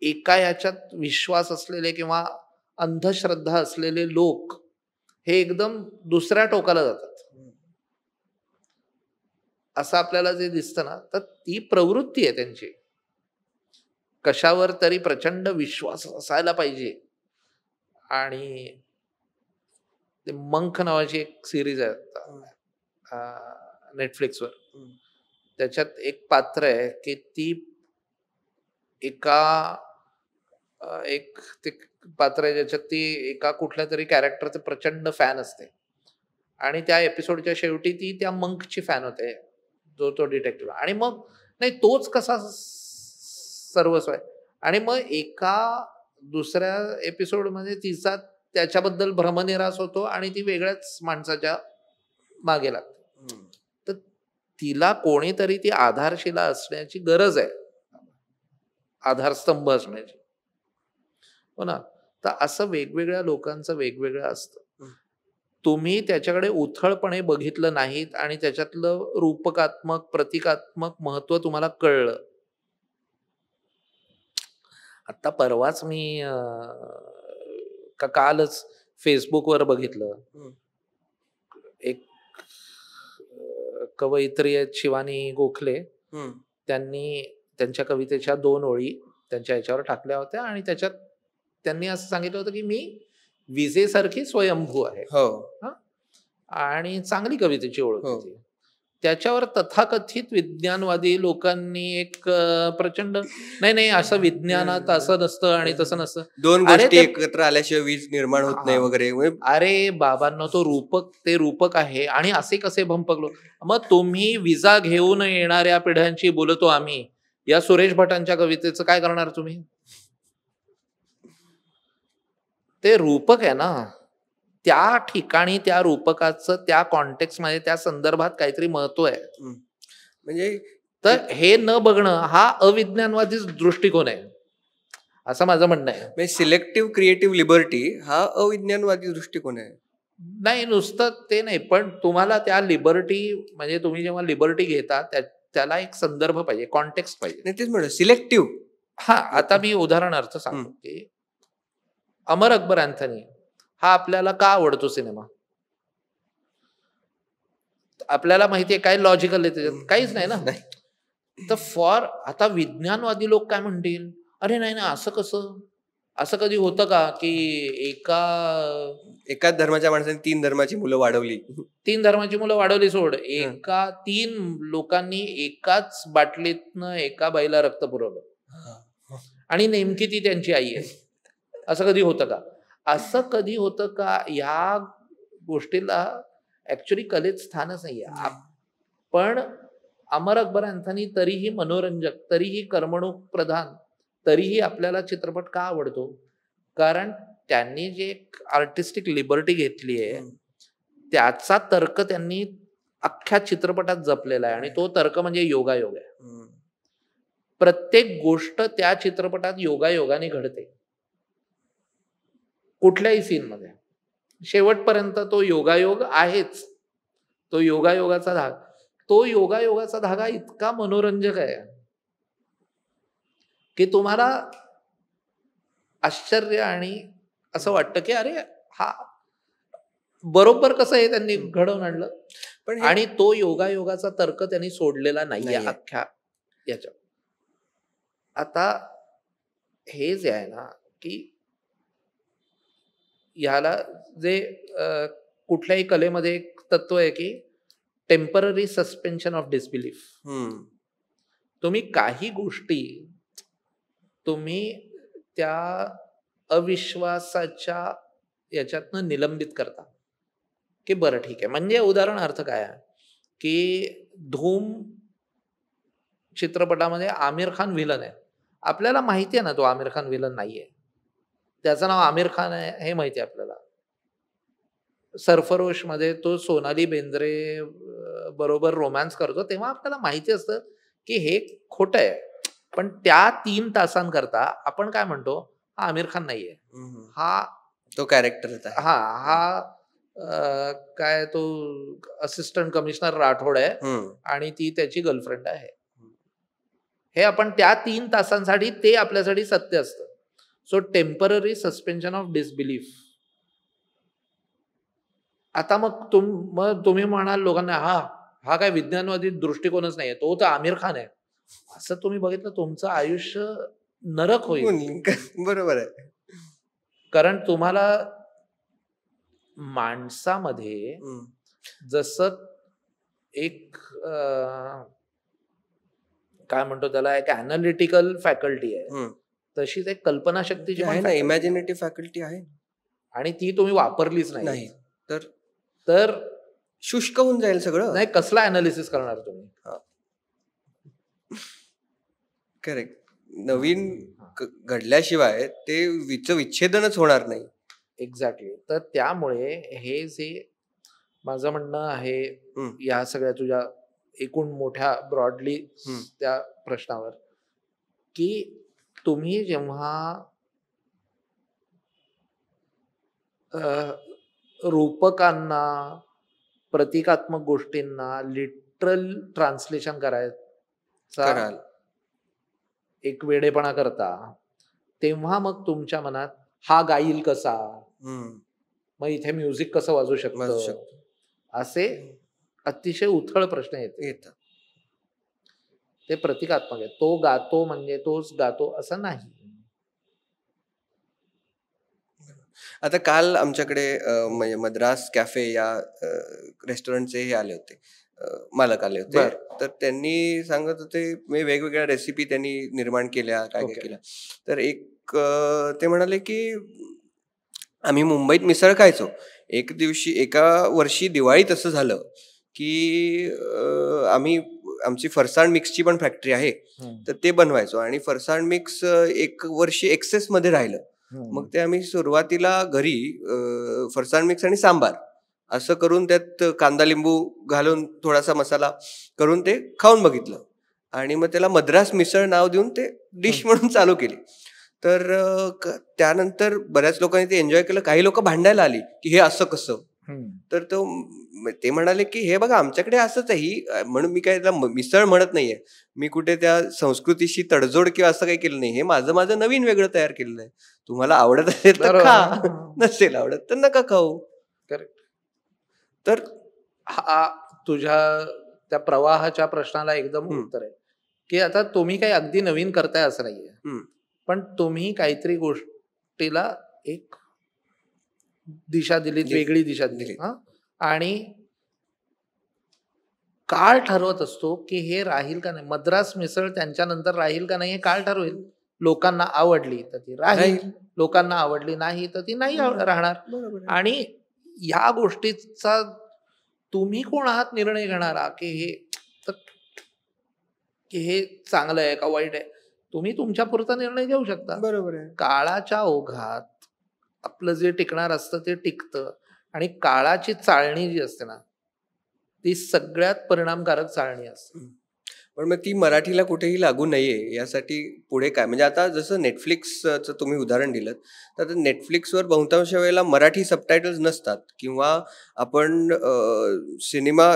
एका याच्यात विश्वास असलेले किंवा अंधश्रद्धा असलेले लोक हे एकदम दुसऱ्या टोकाला जातात असं आपल्याला जे दिसतं ना तर ती प्रवृत्ती आहे त्यांची कशावर तरी प्रचंड विश्वास असायला पाहिजे आणि ते मंख नावाची एक सिरीज आहे नेटफ्लिक्सवर त्याच्यात एक पात्र आहे की ती एका एक ते पात्र आहे ज्याच्यात ती एका कुठल्या तरी कॅरेक्टरचे प्रचंड फॅन असते आणि त्या एपिसोडच्या शेवटी ती त्या मंकची फॅन होते जो तो डिटेक्टिव्ह आणि मग नाही तोच कसा सर्वस्व आहे आणि मग एका दुसऱ्या एपिसोडमध्ये तिचा त्याच्याबद्दल भ्रमनिरास होतो आणि ती वेगळ्याच माणसाच्या मागे लागते तिला कोणीतरी ती आधारशिला असण्याची गरज आहे आधारस्तंभ असण्याची हो ना तर असं वेगवेगळ्या लोकांचं वेगवेगळं असतं तुम्ही त्याच्याकडे उथळपणे बघितलं नाहीत आणि त्याच्यातलं रूपकात्मक प्रतिकात्मक महत्व तुम्हाला कळलं आता परवाच मी कालच कालच फेसबुकवर बघितलं एक कवयित्री शिवानी गोखले त्यांनी त्यांच्या कवितेच्या दोन ओळी त्यांच्या ह्याच्यावर टाकल्या होत्या आणि त्याच्यात त्यांनी असं सांगितलं होतं की मी विजेसारखी स्वयंभू आहे हो आणि चांगली कवितेची ओळख हो. होती त्याच्यावर तथाकथित विज्ञानवादी लोकांनी एक प्रचंड नाही नाही असं विज्ञानात असं नसतं आणि तसं नसतं दोन गोष्टी एकत्र आल्याशिवाय वीज निर्माण होत नाही वगैरे म्हणजे अरे बाबांना तो रूपक ते रूपक आहे आणि असे कसे भंपकलो मग तुम्ही विजा घेऊन येणाऱ्या पिढ्यांशी बोलतो आम्ही या सुरेश भटांच्या कवितेचं काय करणार तुम्ही ते रूपक आहे ना त्या ठिकाणी त्या रूपकाचं त्या कॉन्टेक्स्टमध्ये त्या संदर्भात काहीतरी महत्व आहे म्हणजे तर हे न बघणं हा अविज्ञानवादी दृष्टिकोन आहे असं माझं म्हणणं आहे म्हणजे सिलेक्टिव्ह क्रिएटिव्ह लिबर्टी हा अविज्ञानवादी दृष्टिकोन आहे नाही नुसतं ते नाही पण तुम्हाला त्या लिबर्टी म्हणजे तुम्ही जेव्हा लिबर्टी घेता त्याला एक संदर्भ पाहिजे कॉन्टेक्स्ट पाहिजे तेच म्हणजे सिलेक्टिव्ह हा आता मी उदाहरणार्थ सांगतो की अमर अकबर अँथनी हा आपल्याला का आवडतो सिनेमा आपल्याला माहितीये काय लॉजिकल आहे त्याच्यात काहीच नाही ना तर फॉर आता विज्ञानवादी लोक काय म्हणतील अरे नाही ना असं कसं असं कधी होतं का की एका एकाच धर्माच्या माणसाने तीन धर्माची मुलं वाढवली तीन धर्माची मुलं वाढवली सोड एका तीन लोकांनी एकाच बाटलीतनं एका बाईला रक्त पुरवलं आणि नेमकी ती त्यांची आई आहे असं कधी होतं का असं कधी होतं का या गोष्टीला ऍक्च्युली कलेच स्थानच नाही पण अमर अकबर अँथनी तरीही मनोरंजक तरीही करमणूक प्रधान तरीही आपल्याला चित्रपट का आवडतो कारण त्यांनी जे एक आर्टिस्टिक लिबर्टी घेतली आहे त्याचा तर्क त्यांनी अख्ख्या चित्रपटात जपलेला आहे आणि तो तर्क म्हणजे योगायोग आहे प्रत्येक गोष्ट त्या चित्रपटात योगायोगाने घडते कुठल्याही मध्ये शेवटपर्यंत तो योगायोग आहेच तो योगायोगाचा धागा तो योगायोगाचा धागा इतका मनोरंजक आहे की तुम्हाला आश्चर्य आणि असं वाटतं की अरे हा बरोबर कसं आहे त्यांनी घडवून आणलं पण आणि तो योगायोगाचा तर्क त्यांनी सोडलेला नाही अख्ख्या याच्या आता हे जे आहे ना की ह्याला जे कुठल्याही कलेमध्ये एक तत्व आहे की टेम्पररी सस्पेन्शन ऑफ डिसबिलीफ तुम्ही काही गोष्टी तुम्ही त्या अविश्वासाच्या याच्यातनं निलंबित करता की बरं ठीक आहे म्हणजे उदाहरणार्थ काय आहे की धूम चित्रपटामध्ये आमिर खान विलन आहे आपल्याला माहिती आहे ना तो आमिर खान व्हिलन नाहीये त्याचं नाव आमिर खान आहे हे माहिती आहे आपल्याला सरफरोश मध्ये तो सोनाली बेंद्रे बरोबर रोमॅन्स करतो तेव्हा आपल्याला माहिती असतं की हे खोट आहे पण त्या तीन तासांकरता आपण काय म्हणतो हा आमिर खान नाहीये हा तो कॅरेक्टर हा हा काय तो असिस्टंट कमिशनर राठोड आहे आणि ती त्याची गर्लफ्रेंड आहे हे आपण त्या तीन तासांसाठी ते आपल्यासाठी सत्य असतं so temporary suspension of disbelief आता मग तुम मग तुम्ही म्हणाल लोकांना हा हा काय विज्ञानवादी दृष्टिकोनच नाहीये तो तर आमिर खान आहे असं तुम्ही बघितलं तुमचं आयुष्य नरक होईल बरोबर आहे कारण तुम्हाला माणसामध्ये जसं एक काय म्हणतो त्याला एक अनालिटिकल फॅकल्टी आहे तशीच एक कल्पनाशक्ती जी आहे ना इमॅजिनेटिव्ह फॅकल्टी आहे आणि ती तुम्ही वापरलीच नाही तर तर शुष्क होऊन जाईल सगळं नाही कसला अनालिसिस करणार तुम्ही करेक्ट नवीन घडल्याशिवाय ते विच्छेदनच होणार नाही एक्झॅक्टली तर त्यामुळे हे जे माझं म्हणणं आहे या सगळ्या तुझ्या एकूण मोठ्या ब्रॉडली त्या प्रश्नावर की तुम्ही जेव्हा रूपकांना प्रतिकात्मक गोष्टींना लिटरल ट्रान्सलेशन करायचा एक वेडेपणा करता तेव्हा मग तुमच्या मनात हा गाईल कसा मग इथे म्युझिक कसं वाजू शकतो असे अतिशय उथळ प्रश्न येतात ते प्रतिकात्मक आहे तो गातो म्हणजे तोच गातो असं नाही आता काल आमच्याकडे म्हणजे मद्रास कॅफे या रेस्टॉरंटचे हे आले होते मालक आले होते तर त्यांनी सांगत होते मी म्हणजे वेगवेगळ्या रेसिपी त्यांनी निर्माण केल्या काय काय केल्या तर एक ते म्हणाले की आम्ही मुंबईत मिसळ खायचो एक दिवशी एका वर्षी दिवाळीत असं झालं की आम्ही आमची फरसाण मिक्सची पण फॅक्टरी आहे तर ते बनवायचो आणि फरसाण मिक्स एक वर्षी एक्सेस मध्ये राहिलं मग ते आम्ही सुरुवातीला घरी फरसाण मिक्स आणि सांबार असं करून त्यात कांदा लिंबू घालून थोडासा मसाला करून ते खाऊन बघितलं आणि मग त्याला मद्रास मिसळ नाव देऊन ते डिश म्हणून चालू केली तर त्यानंतर बऱ्याच लोकांनी ते एन्जॉय केलं काही लोक भांडायला आली की हे असं कसं तर तो ते म्हणाले की हे बघा आमच्याकडे असंच आहे ही म्हणून मी काय मिसळ म्हणत नाहीये मी कुठे त्या संस्कृतीशी तडजोड किंवा असं काही केलं नाही हे माझं माझं नवीन वेगळं तयार केलेलं आहे तुम्हाला आवडत असेल तर खा नसेल आवडत तर नका खाऊ करेक्ट तर हा तुझ्या त्या प्रवाहाच्या प्रश्नाला एकदम उत्तर आहे की आता तुम्ही काही अगदी नवीन करताय असं नाहीये पण तुम्ही काहीतरी गोष्टीला एक दिशा दिली वेगळी दिशा दिली आणि काळ ठरवत असतो की हे राहील का नाही मद्रास मिसळ त्यांच्यानंतर राहील का नाही हे काळ ठरवेल लोकांना आवडली तर ती राहील लोकांना आवडली नाही तर ती नाही राहणार आणि या गोष्टीचा तुम्ही कोण आहात निर्णय घेणारा की हे की हे चांगलं आहे का वाईट आहे तुम्ही तुमच्या पुरता निर्णय घेऊ शकता बरोबर आहे काळाच्या ओघात आपलं जे टिकणार असतं ते टिकतं आणि काळाची चाळणी जी असते ना ती सगळ्यात परिणामकारक चाळणी असते पण मग ती मराठीला कुठेही लागू नये यासाठी पुढे काय म्हणजे आता जसं नेटफ्लिक्सचं तुम्ही उदाहरण दिलं तर नेटफ्लिक्सवर बहुतांश वेळेला मराठी सबटायटल्स नसतात किंवा आपण सिनेमा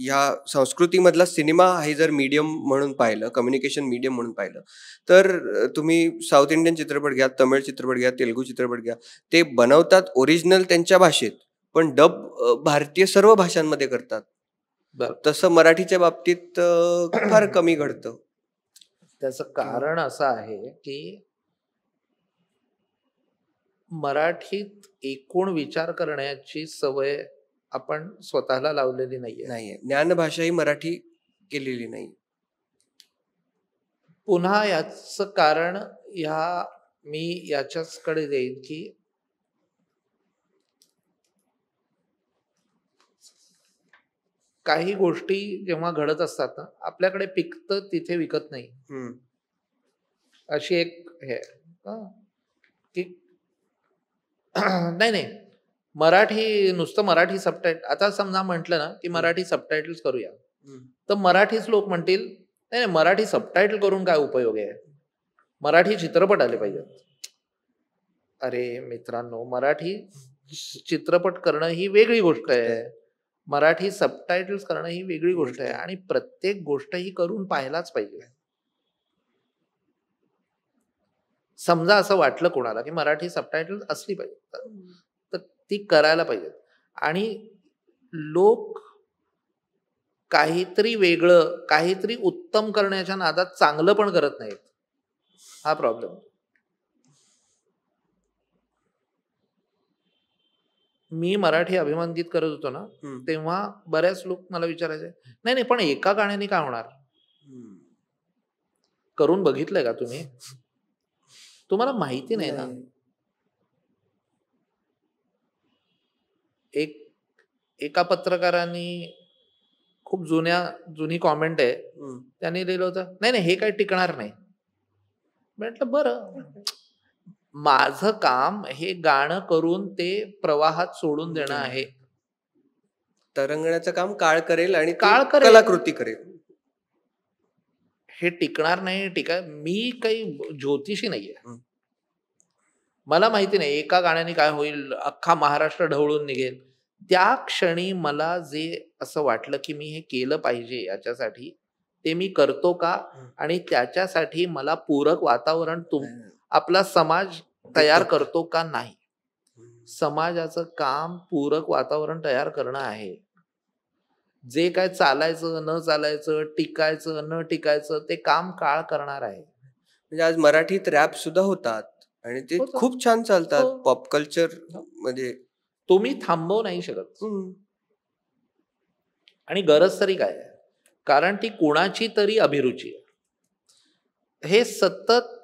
ह्या संस्कृतीमधला सिनेमा हे जर मीडियम म्हणून पाहिलं कम्युनिकेशन मीडियम म्हणून पाहिलं तर तुम्ही साऊथ इंडियन चित्रपट घ्या तमिळ चित्रपट घ्या तेलगू चित्रपट घ्या ते बनवतात ओरिजिनल त्यांच्या भाषेत पण डब भारतीय सर्व भाषांमध्ये करतात तसं मराठीच्या बाबतीत फार कमी घडतं त्याचं कारण असं आहे की मराठीत एकूण विचार करण्याची सवय आपण स्वतःला लावलेली नाहीये नाहीये ज्ञानभाषा ही मराठी केलेली नाही पुन्हा याच कारण ह्या मी याच्याच कडे देईन की काही गोष्टी जेव्हा घडत असतात ना आपल्याकडे पिकत तिथे विकत नाही अशी एक हे की नाही नाही मराठी नुसतं मराठी सबटायटल आता समजा म्हटलं ना की मराठी सबटायटल्स करूया तर मराठीच लोक म्हणतील नाही नाही मराठी सबटायटल करून काय उपयोग आहे मराठी चित्रपट आले पाहिजेत अरे मित्रांनो मराठी चित्रपट करणं ही वेगळी गोष्ट आहे मराठी सबटायटल्स करणं ही वेगळी गोष्ट आहे आणि प्रत्येक गोष्ट ही करून पाहायलाच पाहिजे समजा असं वाटलं कोणाला की मराठी सबटायटल्स असली पाहिजे ती करायला पाहिजेत आणि लोक काहीतरी वेगळं काहीतरी उत्तम करण्याच्या नादात चांगलं पण करत नाहीत हा प्रॉब्लेम मी मराठी अभिमान गीत करत होतो ना तेव्हा बऱ्याच लोक मला विचारायचे नाही नाही पण एका गाण्याने काय होणार करून बघितलंय का तुम्ही तुम्हाला माहिती नाही ना एक एका पत्रकारांनी खूप जुन्या जुनी कॉमेंट आहे त्यांनी लिहिलं होतं नाही नाही हे काय टिकणार नाही म्हटलं बरं माझं काम हे गाणं करून ते प्रवाहात सोडून देणं आहे तरंगण्याचं काम काळ करेल आणि काळ करेल कलाकृती करेल हे टिकणार नाही टिका मी काही ज्योतिषी नाहीये मला माहिती नाही एका गाण्याने काय होईल अख्खा महाराष्ट्र ढवळून निघेल त्या क्षणी मला जे असं वाटलं की मी हे केलं पाहिजे याच्यासाठी ते मी करतो का आणि त्याच्यासाठी मला पूरक वातावरण तुम आपला समाज तयार करतो का नाही समाजाचं काम पूरक वातावरण तयार करणं आहे जे काय चालायचं न चालायचं टिकायचं न टिकायचं ते काम काळ करणार आहे म्हणजे आज मराठीत रॅप सुद्धा होतात आणि ते खूप छान चालतात हो. पॉप कल्चर हो. म्हणजे तुम्ही थांबवू नाही शकत आणि गरज तरी काय कारण ती कोणाची तरी अभिरुची आहे हे सतत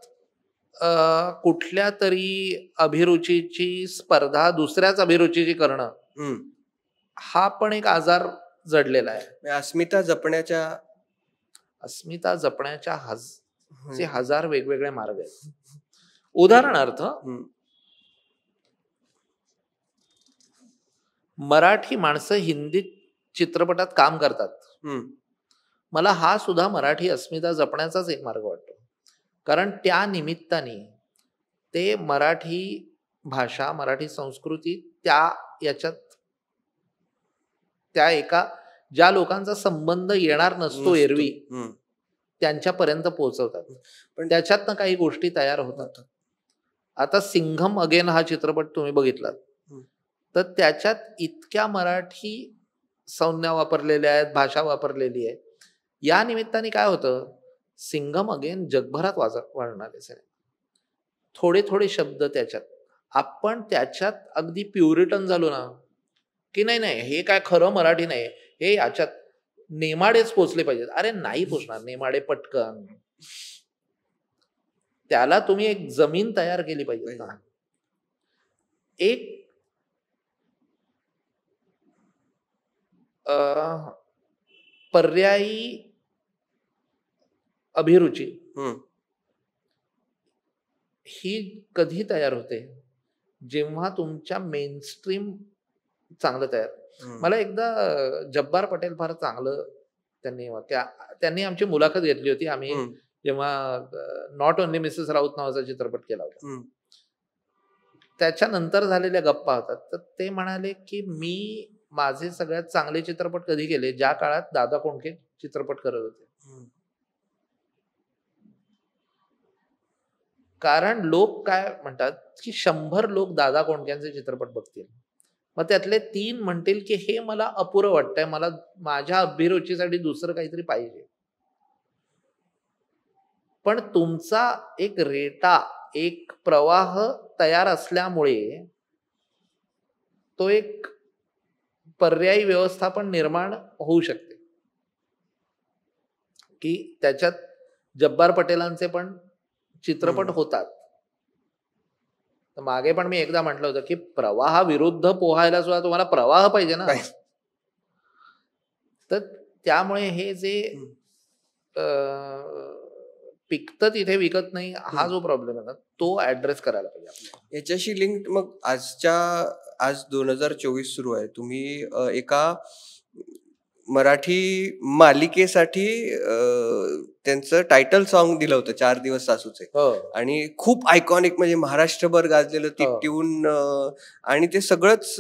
कुठल्या तरी अभिरुचीची स्पर्धा दुसऱ्याच अभिरुचीची करणं हा पण एक आजार जडलेला आहे अस्मिता जपण्याच्या अस्मिता जपण्याच्या हज, हजार वेगवेगळे मार्ग आहेत उदाहरणार्थ मराठी माणसं हिंदी चित्रपटात काम करतात मला हा सुद्धा मराठी अस्मिता जपण्याचाच एक मार्ग वाटतो कारण त्या निमित्ताने ते मराठी भाषा मराठी संस्कृती त्या याच्यात त्या एका ज्या लोकांचा संबंध येणार नसतो एरवी त्यांच्यापर्यंत पोहोचवतात पण त्याच्यात ना काही गोष्टी तयार होतात आता सिंघम अगेन हा चित्रपट तुम्ही बघितलात तर त्याच्यात इतक्या मराठी संज्ञा वापरलेल्या आहेत भाषा वापरलेली आहे या निमित्ताने काय होतं सिंगम अगेन जगभरात वाज वाढणारे आहे थोडे थोडे शब्द त्याच्यात आपण त्याच्यात अगदी प्युरिटन झालो ना की नाही नाही हे काय खरं मराठी नाही हे याच्यात नेमाडेच पोचले पाहिजेत अरे नाही पोचणार नेमाडे पटकन त्याला तुम्ही एक जमीन तयार केली पाहिजे एक पर्यायी अभिरुची ही कधी तयार होते जेव्हा तुमच्या मेनस्ट्रीम चांगलं तयार मला एकदा जब्बार पटेल फार चांगलं त्यांनी त्यांनी आमची मुलाखत घेतली होती आम्ही जेव्हा नॉट ओनली मिसेस राऊत नावाचा चित्रपट केला होता त्याच्यानंतर झालेल्या गप्पा होतात तर ते म्हणाले की मी माझे सगळ्यात चांगले चित्रपट कधी केले ज्या काळात दादा कोंडके चित्रपट करत होते कारण लोक काय म्हणतात की शंभर लोक दादा कोंडक्यांचे चित्रपट बघतील मग त्यातले तीन म्हणतील की हे मला अपुरं वाटतंय मला माझ्या अभिरुचीसाठी दुसरं काहीतरी पाहिजे पण तुमचा एक रेटा एक प्रवाह तयार असल्यामुळे तो एक पर्यायी व्यवस्थापन निर्माण होऊ शकते की त्याच्यात जब्बार पटेलांचे पण चित्रपट होतात तर मागे पण मी एकदा म्हटलं होतं की प्रवाह विरुद्ध पोहायला सुद्धा तुम्हाला प्रवाह पाहिजे ना तर त्यामुळे हे जे पिकत तिथे विकत नाही हा जो प्रॉब्लेम आहे ना तो ऍड्रेस करायला पाहिजे याच्याशी लिंक मग आजच्या आज दोन हजार चोवीस सुरू आहे तुम्ही एका मराठी मालिकेसाठी त्यांचं टायटल सॉन्ग दिलं होतं चार दिवस सासूचे हो. आणि खूप आयकॉनिक म्हणजे महाराष्ट्रभर गाजलेलं ती ट्यून हो. आणि ते सगळंच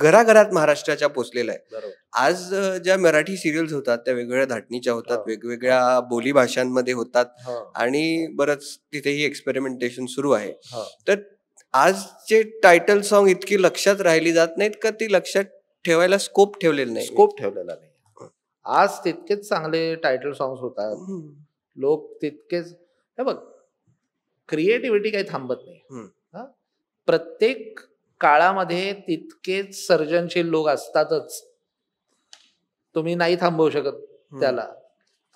घराघरात महाराष्ट्राच्या पोचलेलं आहे आज ज्या मराठी सिरियल्स होतात त्या वेगवेगळ्या धाटणीच्या होतात हो. वेगवेगळ्या बोली भाषांमध्ये होतात आणि बरंच तिथेही एक्सपेरिमेंटेशन सुरू आहे तर आजचे टायटल सॉन्ग इतकी लक्षात राहिली जात नाहीत का ती लक्षात ठेवायला स्कोप ठेवलेलं नाही स्कोप ठेवलेला नाही आज तितकेच चांगले टायटल सॉंग होतात लोक तितकेच हे बघ क्रिएटिव्हिटी काही थांबत नाही प्रत्येक काळामध्ये तितकेच सर्जनशील लोक असतातच तुम्ही नाही थांबवू शकत त्याला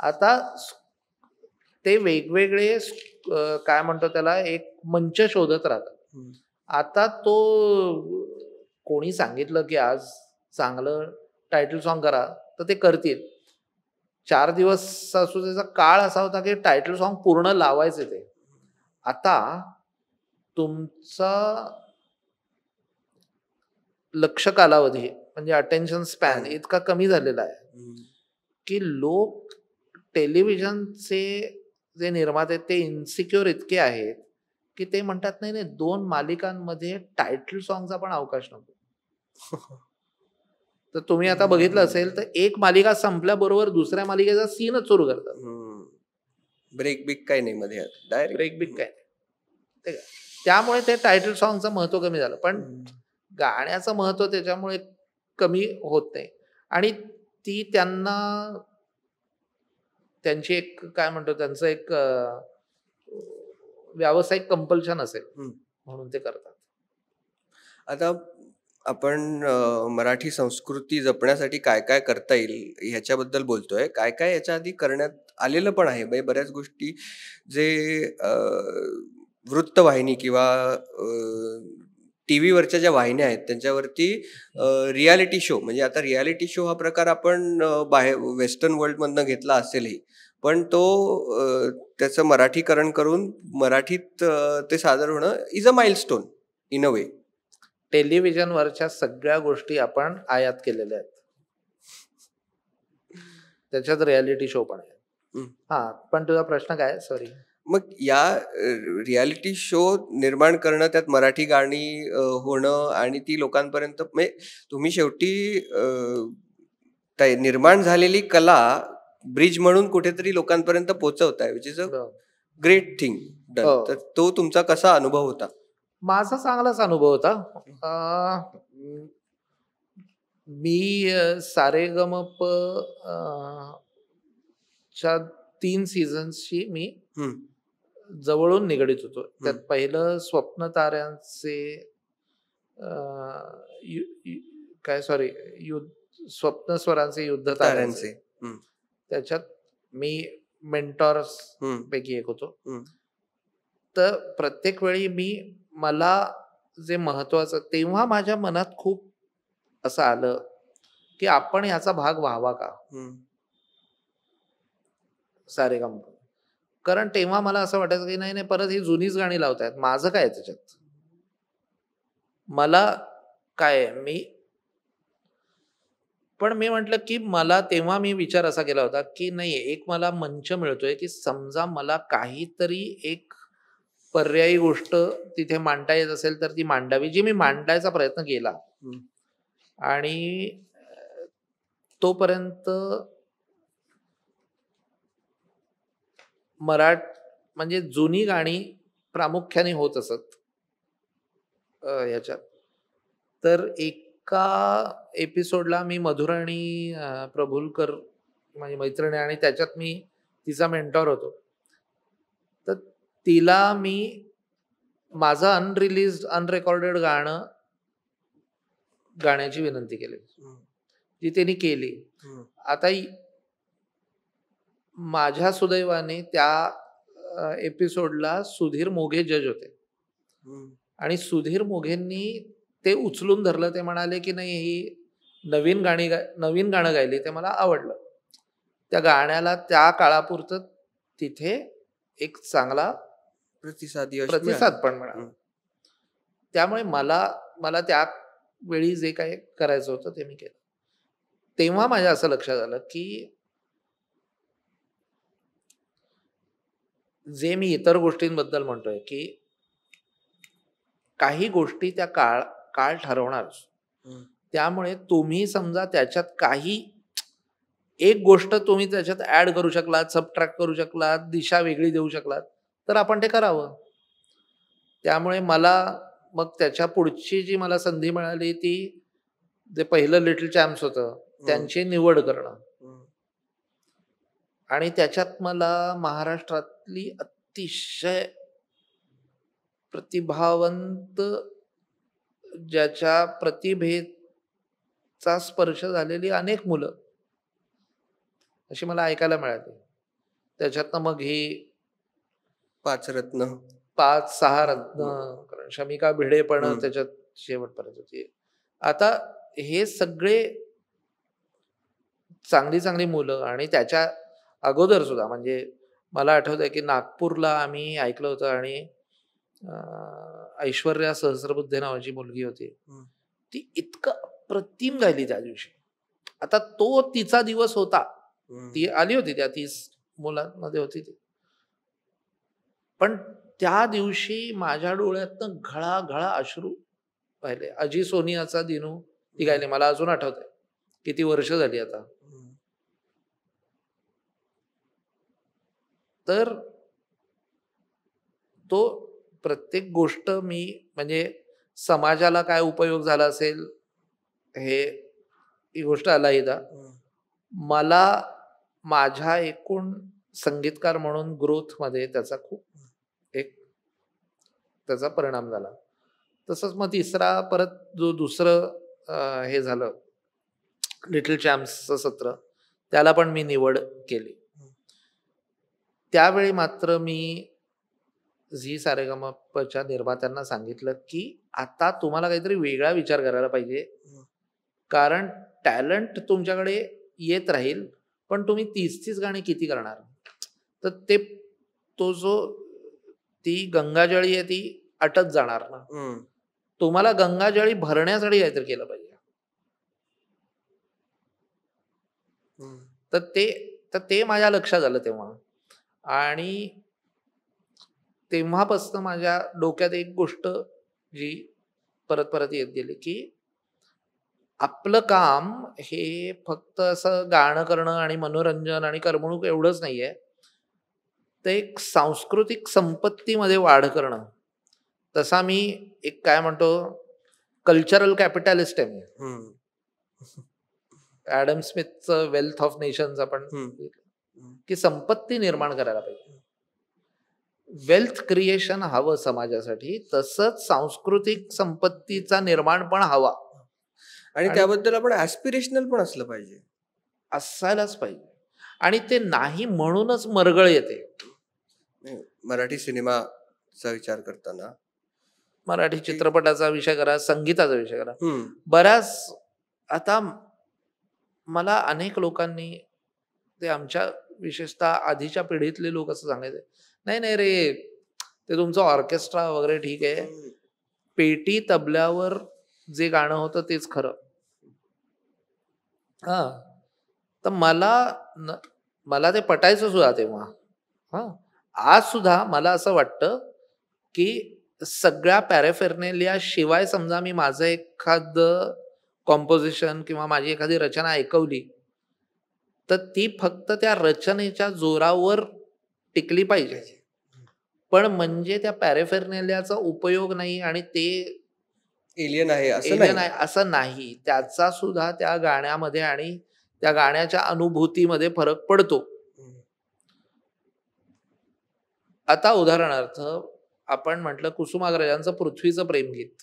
आता ते वेगवेगळे काय म्हणतो त्याला एक मंच शोधत राहतात आता तो कोणी सांगितलं की आज चांगलं टायटल सॉन्ग करा तर ते करतील चार दिवस असू त्याचा काळ असा होता की टायटल सॉन्ग पूर्ण लावायचे ते आता तुमचा लक्ष कालावधी म्हणजे अटेन्शन स्पॅन इतका कमी झालेला आहे की लोक टेलिव्हिजनचे जे निर्माते ते इन्सिक्युअर इतके आहेत की ते म्हणतात नाही नाही दोन मालिकांमध्ये टायटल सॉंगचा पण अवकाश नको तर तुम्ही आता बघितलं असेल तर एक मालिका संपल्याबरोबर दुसऱ्या मालिकेचा सीनच सुरू करतात ब्रेक बिक काय नाही मध्ये डायरेक्ट ब्रेक बिक काय नाही त्यामुळे ते टायटल सॉंगचं महत्व कमी झालं पण गाण्याचं महत्व त्याच्यामुळे कमी होत नाही आणि ती त्यांना त्यांची एक काय म्हणतो त्यांचं एक व्यावसायिक कंपल्शन असेल म्हणून ते करतात आता आपण मराठी संस्कृती जपण्यासाठी काय काय करता येईल ह्याच्याबद्दल बोलतोय काय काय याच्या आधी करण्यात आलेलं पण आहे म्हणजे बऱ्याच गोष्टी जे वृत्तवाहिनी किंवा टी व्हीवरच्या ज्या वाहिन्या आहेत त्यांच्यावरती रियालिटी शो म्हणजे आता रियालिटी शो हा प्रकार आपण बाहेर वेस्टर्न वर्ल्डमधनं घेतला असेलही पण तो त्याचं मराठीकरण करून मराठीत ते सादर होणं is a stone in a way टेलिव्हिजनवरच्या सगळ्या गोष्टी आपण आयात केलेल्या आहेत त्याच्यात रियालिटी शो पण आहे हा पण तुझा प्रश्न काय सॉरी मग या रियालिटी शो निर्माण करणं त्यात मराठी गाणी होणं आणि ती लोकांपर्यंत म्हणजे तुम्ही शेवटी निर्माण झालेली कला ब्रिज म्हणून कुठेतरी लोकांपर्यंत पोहोचवताय which is a great thing तर तो तुमचा कसा अनुभव होता माझा चांगलाच अनुभव होता मी सारे गमप च्या तीन सीझन्सशी मी जवळून निगडीत होतो त्यात पहिलं स्वप्न ताऱ्यांचे काय सॉरी युद्ध स्वप्न स्वरांचे युद्ध ताऱ्यांचे त्याच्यात मी मेंटॉर्स पैकी एक होतो तर प्रत्येक वेळी मी मला जे महत्वाचं तेव्हा माझ्या मनात खूप असं आलं की आपण याचा भाग व्हावा का सारे काम कारण तेव्हा मला असं वाटायचं की नाही नाही परत ही जुनीच गाणी लावतायत माझं काय त्याच्यात मला काय मी पण मी म्हटलं की मला तेव्हा मी विचार असा केला होता की नाही एक मला मंच मिळतोय की समजा मला काहीतरी एक पर्यायी गोष्ट तिथे मांडता येत असेल तर ती मांडावी जी मी मांडायचा प्रयत्न केला आणि तोपर्यंत मराठ म्हणजे जुनी गाणी प्रामुख्याने होत असत याच्यात तर एक एका एपिसोडला मी मधुराणी प्रभुलकर माझी मैत्रिणी आणि त्याच्यात मी तिचा मेंटॉर होतो तर तिला मी माझं अनरिलीज अनरेकॉर्डेड गाणं गाण्याची विनंती केली जी त्यांनी केली आता माझ्या सुदैवाने त्या एपिसोडला सुधीर मोघे जज होते आणि सुधीर मोघेंनी ते उचलून धरलं ते म्हणाले की नाही ही नवीन गाणी गा नवीन गाणं गायली ते मला आवडलं त्या गाण्याला त्या काळापुरत तिथे एक चांगला प्रतिसाद प्रतिसाद पण मिळाला त्यामुळे मला मला त्या वेळी जे काय करायचं होतं ते मी केलं तेव्हा माझ्या असं लक्षात आलं की जे मी इतर गोष्टींबद्दल म्हणतोय की काही गोष्टी त्या काळ काळ ठरवणार त्यामुळे तुम्ही समजा त्याच्यात काही एक गोष्ट तुम्ही त्याच्यात ऍड करू शकलात सबट्रॅक्ट करू शकलात दिशा वेगळी देऊ शकलात तर आपण ते करावं त्यामुळे मला मग त्याच्या पुढची जी मला संधी मिळाली ती जे पहिलं लिटल चॅम्प्स होत त्यांची निवड करणं आणि त्याच्यात मला महाराष्ट्रातली अतिशय प्रतिभावंत ज्याच्या प्रतिभेचा स्पर्श झालेली अनेक मुलं अशी मला ऐकायला मिळाली त्याच्यातनं मग ही पाच रत्न पाच सहा रत्न हो. शमिका पण त्याच्यात शेवटपर्यंत होती आता हे सगळे चांगली चांगली मुलं आणि त्याच्या अगोदर सुद्धा म्हणजे मला आठवत आहे की नागपूरला आम्ही ऐकलं होतं आणि ऐश्वर्या सहस्रबुद्धे नावाची मुलगी होती ती इतकं अप्रतिम गायली त्या दिवशी आता तो तिचा दिवस होता ती आली होती त्या तीस मुलांमध्ये होती ती पण त्या दिवशी माझ्या डोळ्यातनं घळा घळा अश्रू पाहिले अजी सोनियाचा दिनू ती गायले मला अजून आठवत किती वर्ष झाली आता तर तो प्रत्येक गोष्ट मी म्हणजे समाजाला काय उपयोग झाला असेल हे ही गोष्ट आला मला माझ्या एकूण संगीतकार म्हणून ग्रोथमध्ये त्याचा खूप एक त्याचा परिणाम झाला तसंच मग तिसरा परत जो दुसरं हे झालं लिटल चॅम्प्सचं सत्र त्याला पण मी निवड केली त्यावेळी मात्र मी झी सारेगमपच्या निर्मात्यांना सांगितलं की आता तुम्हाला काहीतरी वेगळा विचार करायला पाहिजे कारण टॅलेंट तुमच्याकडे येत राहील पण तुम्ही तीस तीस गाणी किती करणार तर ते तो जो ती गंगाजळी आहे ती अटत जाणार ना तुम्हाला गंगाजळी भरण्यासाठी काहीतरी केलं पाहिजे तर ते तर ते माझ्या लक्षात आलं तेव्हा आणि तेव्हापासून माझ्या डोक्यात एक गोष्ट जी परत परत येत गेली की आपलं काम हे फक्त असं गाणं करणं आणि मनोरंजन आणि करमणूक एवढंच नाहीये ते एक सांस्कृतिक संपत्तीमध्ये वाढ करणं तसा मी एक काय म्हणतो कल्चरल कॅपिटलिस्ट आहे मी ऍडम स्मिथचं वेल्थ ऑफ नेशन्स आपण की संपत्ती निर्माण करायला पाहिजे वेल्थ क्रिएशन हवं समाजासाठी तसंच सांस्कृतिक संपत्तीचा निर्माण पण हवा आणि त्याबद्दल आपण ऍस्पिरेशनल पण असलं पाहिजे असायलाच पाहिजे आणि ते नाही म्हणूनच मरगळ येते मराठी सिनेमाचा विचार करताना मराठी चित्रपटाचा विषय करा संगीताचा विषय करा बऱ्याच आता मला अनेक लोकांनी ते आमच्या विशेषतः आधीच्या पिढीतले लोक असं सांगायचे नाही नाही रे ते तुमचं ऑर्केस्ट्रा वगैरे ठीक आहे पेटी तबल्यावर जे गाणं होतं तेच खरं हा तर मला मला ते पटायचं सुद्धा तेव्हा हा आज सुद्धा मला असं वाटतं की सगळ्या पॅरेफेरनेलिया शिवाय समजा मी माझं एखाद कॉम्पोजिशन किंवा माझी एखादी रचना ऐकवली तर ती फक्त त्या रचनेच्या जोरावर टिकली पाहिजे पण म्हणजे त्या पॅरेफेरनेल्याचा उपयोग नाही आणि ते एलियन आहे असं नाही त्याचा सुद्धा त्या गाण्यामध्ये आणि त्या गाण्याच्या अनुभूतीमध्ये फरक पडतो आता उदाहरणार्थ आपण म्हटलं कुसुमाग्रजांचं पृथ्वीचं प्रेमगीत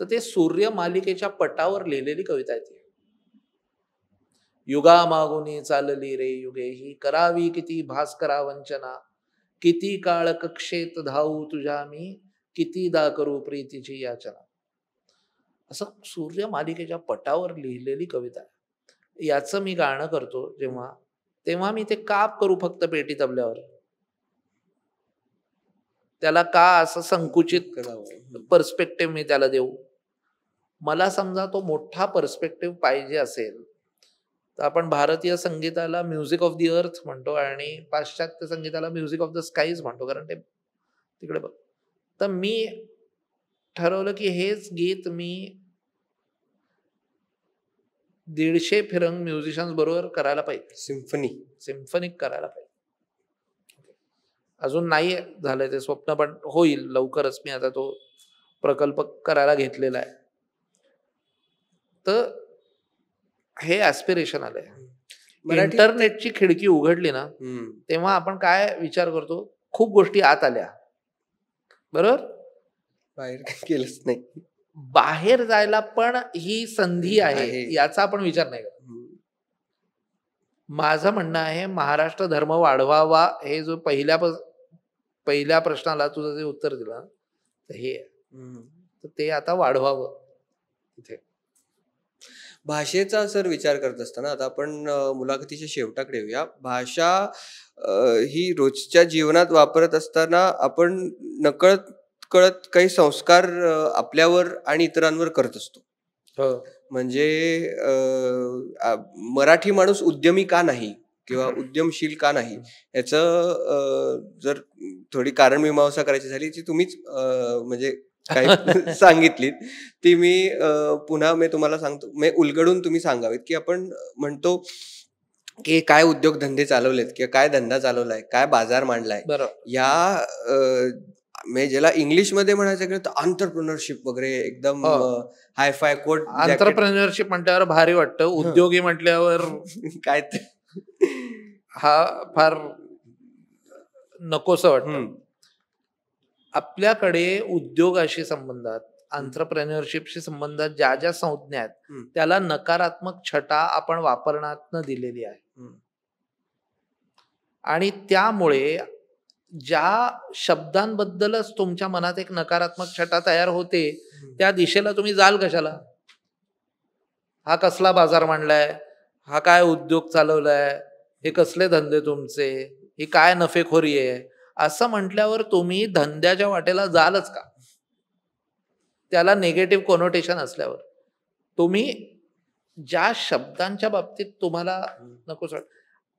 तर ते सूर्य मालिकेच्या पटावर लिहिलेली कविता आहे युगामागुनी युगा चालली रे युगे ही करावी किती भास्करा वंचना किती काळ कक्षेत धावू तुझ्या मी किती दा करू प्रीतीची याचना असं सूर्य मालिकेच्या पटावर लिहिलेली कविता याच मी गाणं करतो जेव्हा तेव्हा मी ते काप करू फक्त पेटी तबल्यावर त्याला का असं संकुचित करावं पर्स्पेक्टिव्ह मी त्याला देऊ मला समजा तो मोठा पर्स्पेक्टिव्ह पाहिजे असेल तर आपण भारतीय संगीताला म्युझिक ऑफ दी अर्थ म्हणतो आणि पाश्चात्य संगीताला म्युझिक ऑफ द स्काईज म्हणतो कारण ते तिकडे बघ तर मी ठरवलं की हेच गीत मी दीडशे फिरंग म्युझिशियन्स बरोबर करायला पाहिजे सिम्फनी सिम्फनिक करायला पाहिजे अजून नाही झालंय ते स्वप्न पण होईल लवकरच मी आता तो प्रकल्प करायला घेतलेला आहे तर हे ऍस्पिरेशन आलंय इंटरनेटची खिडकी उघडली ना तेव्हा आपण काय विचार करतो खूप गोष्टी आत आल्या बरोबर बाहेर केलंच नाही बाहेर जायला पण ही संधी आहे याचा आपण विचार नाही करत माझं म्हणणं आहे महाराष्ट्र धर्म वाढवावा हे जो पहिल्या पहिल्या प्रश्नाला तुझं जे उत्तर दिलं हे ते आता वाढवावं इथे भाषेचा सर विचार करत असताना आता आपण मुलाखतीच्या शेवटाकडे येऊया भाषा ही रोजच्या जीवनात वापरत असताना आपण नकळत कळत काही संस्कार आपल्यावर आणि इतरांवर करत असतो हो. म्हणजे मराठी माणूस उद्यमी का नाही किंवा उद्यमशील का नाही याचं जर थोडी कारण कारणमीमांसा करायची झाली ती तुम्हीच म्हणजे काय सांगितलीत ती मी पुन्हा मी तुम्हाला सांगतो मी उलगडून तुम्ही सांगावेत की आपण म्हणतो की काय उद्योगधंदे चालवलेत किंवा काय धंदा चालवलाय काय बाजार मांडलाय या मी ज्याला इंग्लिशमध्ये म्हणायचं की तर वगैरे एकदम हायफाय कोट आंतरप्रनरशिप म्हटल्यावर भारी वाटतं उद्योगी म्हटल्यावर काय हा फार नकोस वाटतं आपल्याकडे उद्योगाशी संबंधात आंतरप्रेन्युअरशिपशी संबंधात ज्या ज्या संज्ञा आहेत त्याला नकारात्मक छटा आपण वापरण्यात दिलेली आहे आणि त्यामुळे ज्या शब्दांबद्दलच तुमच्या मनात एक नकारात्मक छटा तयार होते त्या दिशेला तुम्ही जाल कशाला हा कसला बाजार मांडलाय हा काय उद्योग चालवलाय हे कसले धंदे तुमचे ही काय नफेखोरी आहे असं म्हटल्यावर तुम्ही धंद्याच्या वाटेला जालच का त्याला निगेटिव्ह कोनोटेशन असल्यावर तुम्ही ज्या शब्दांच्या बाबतीत तुम्हाला नको सर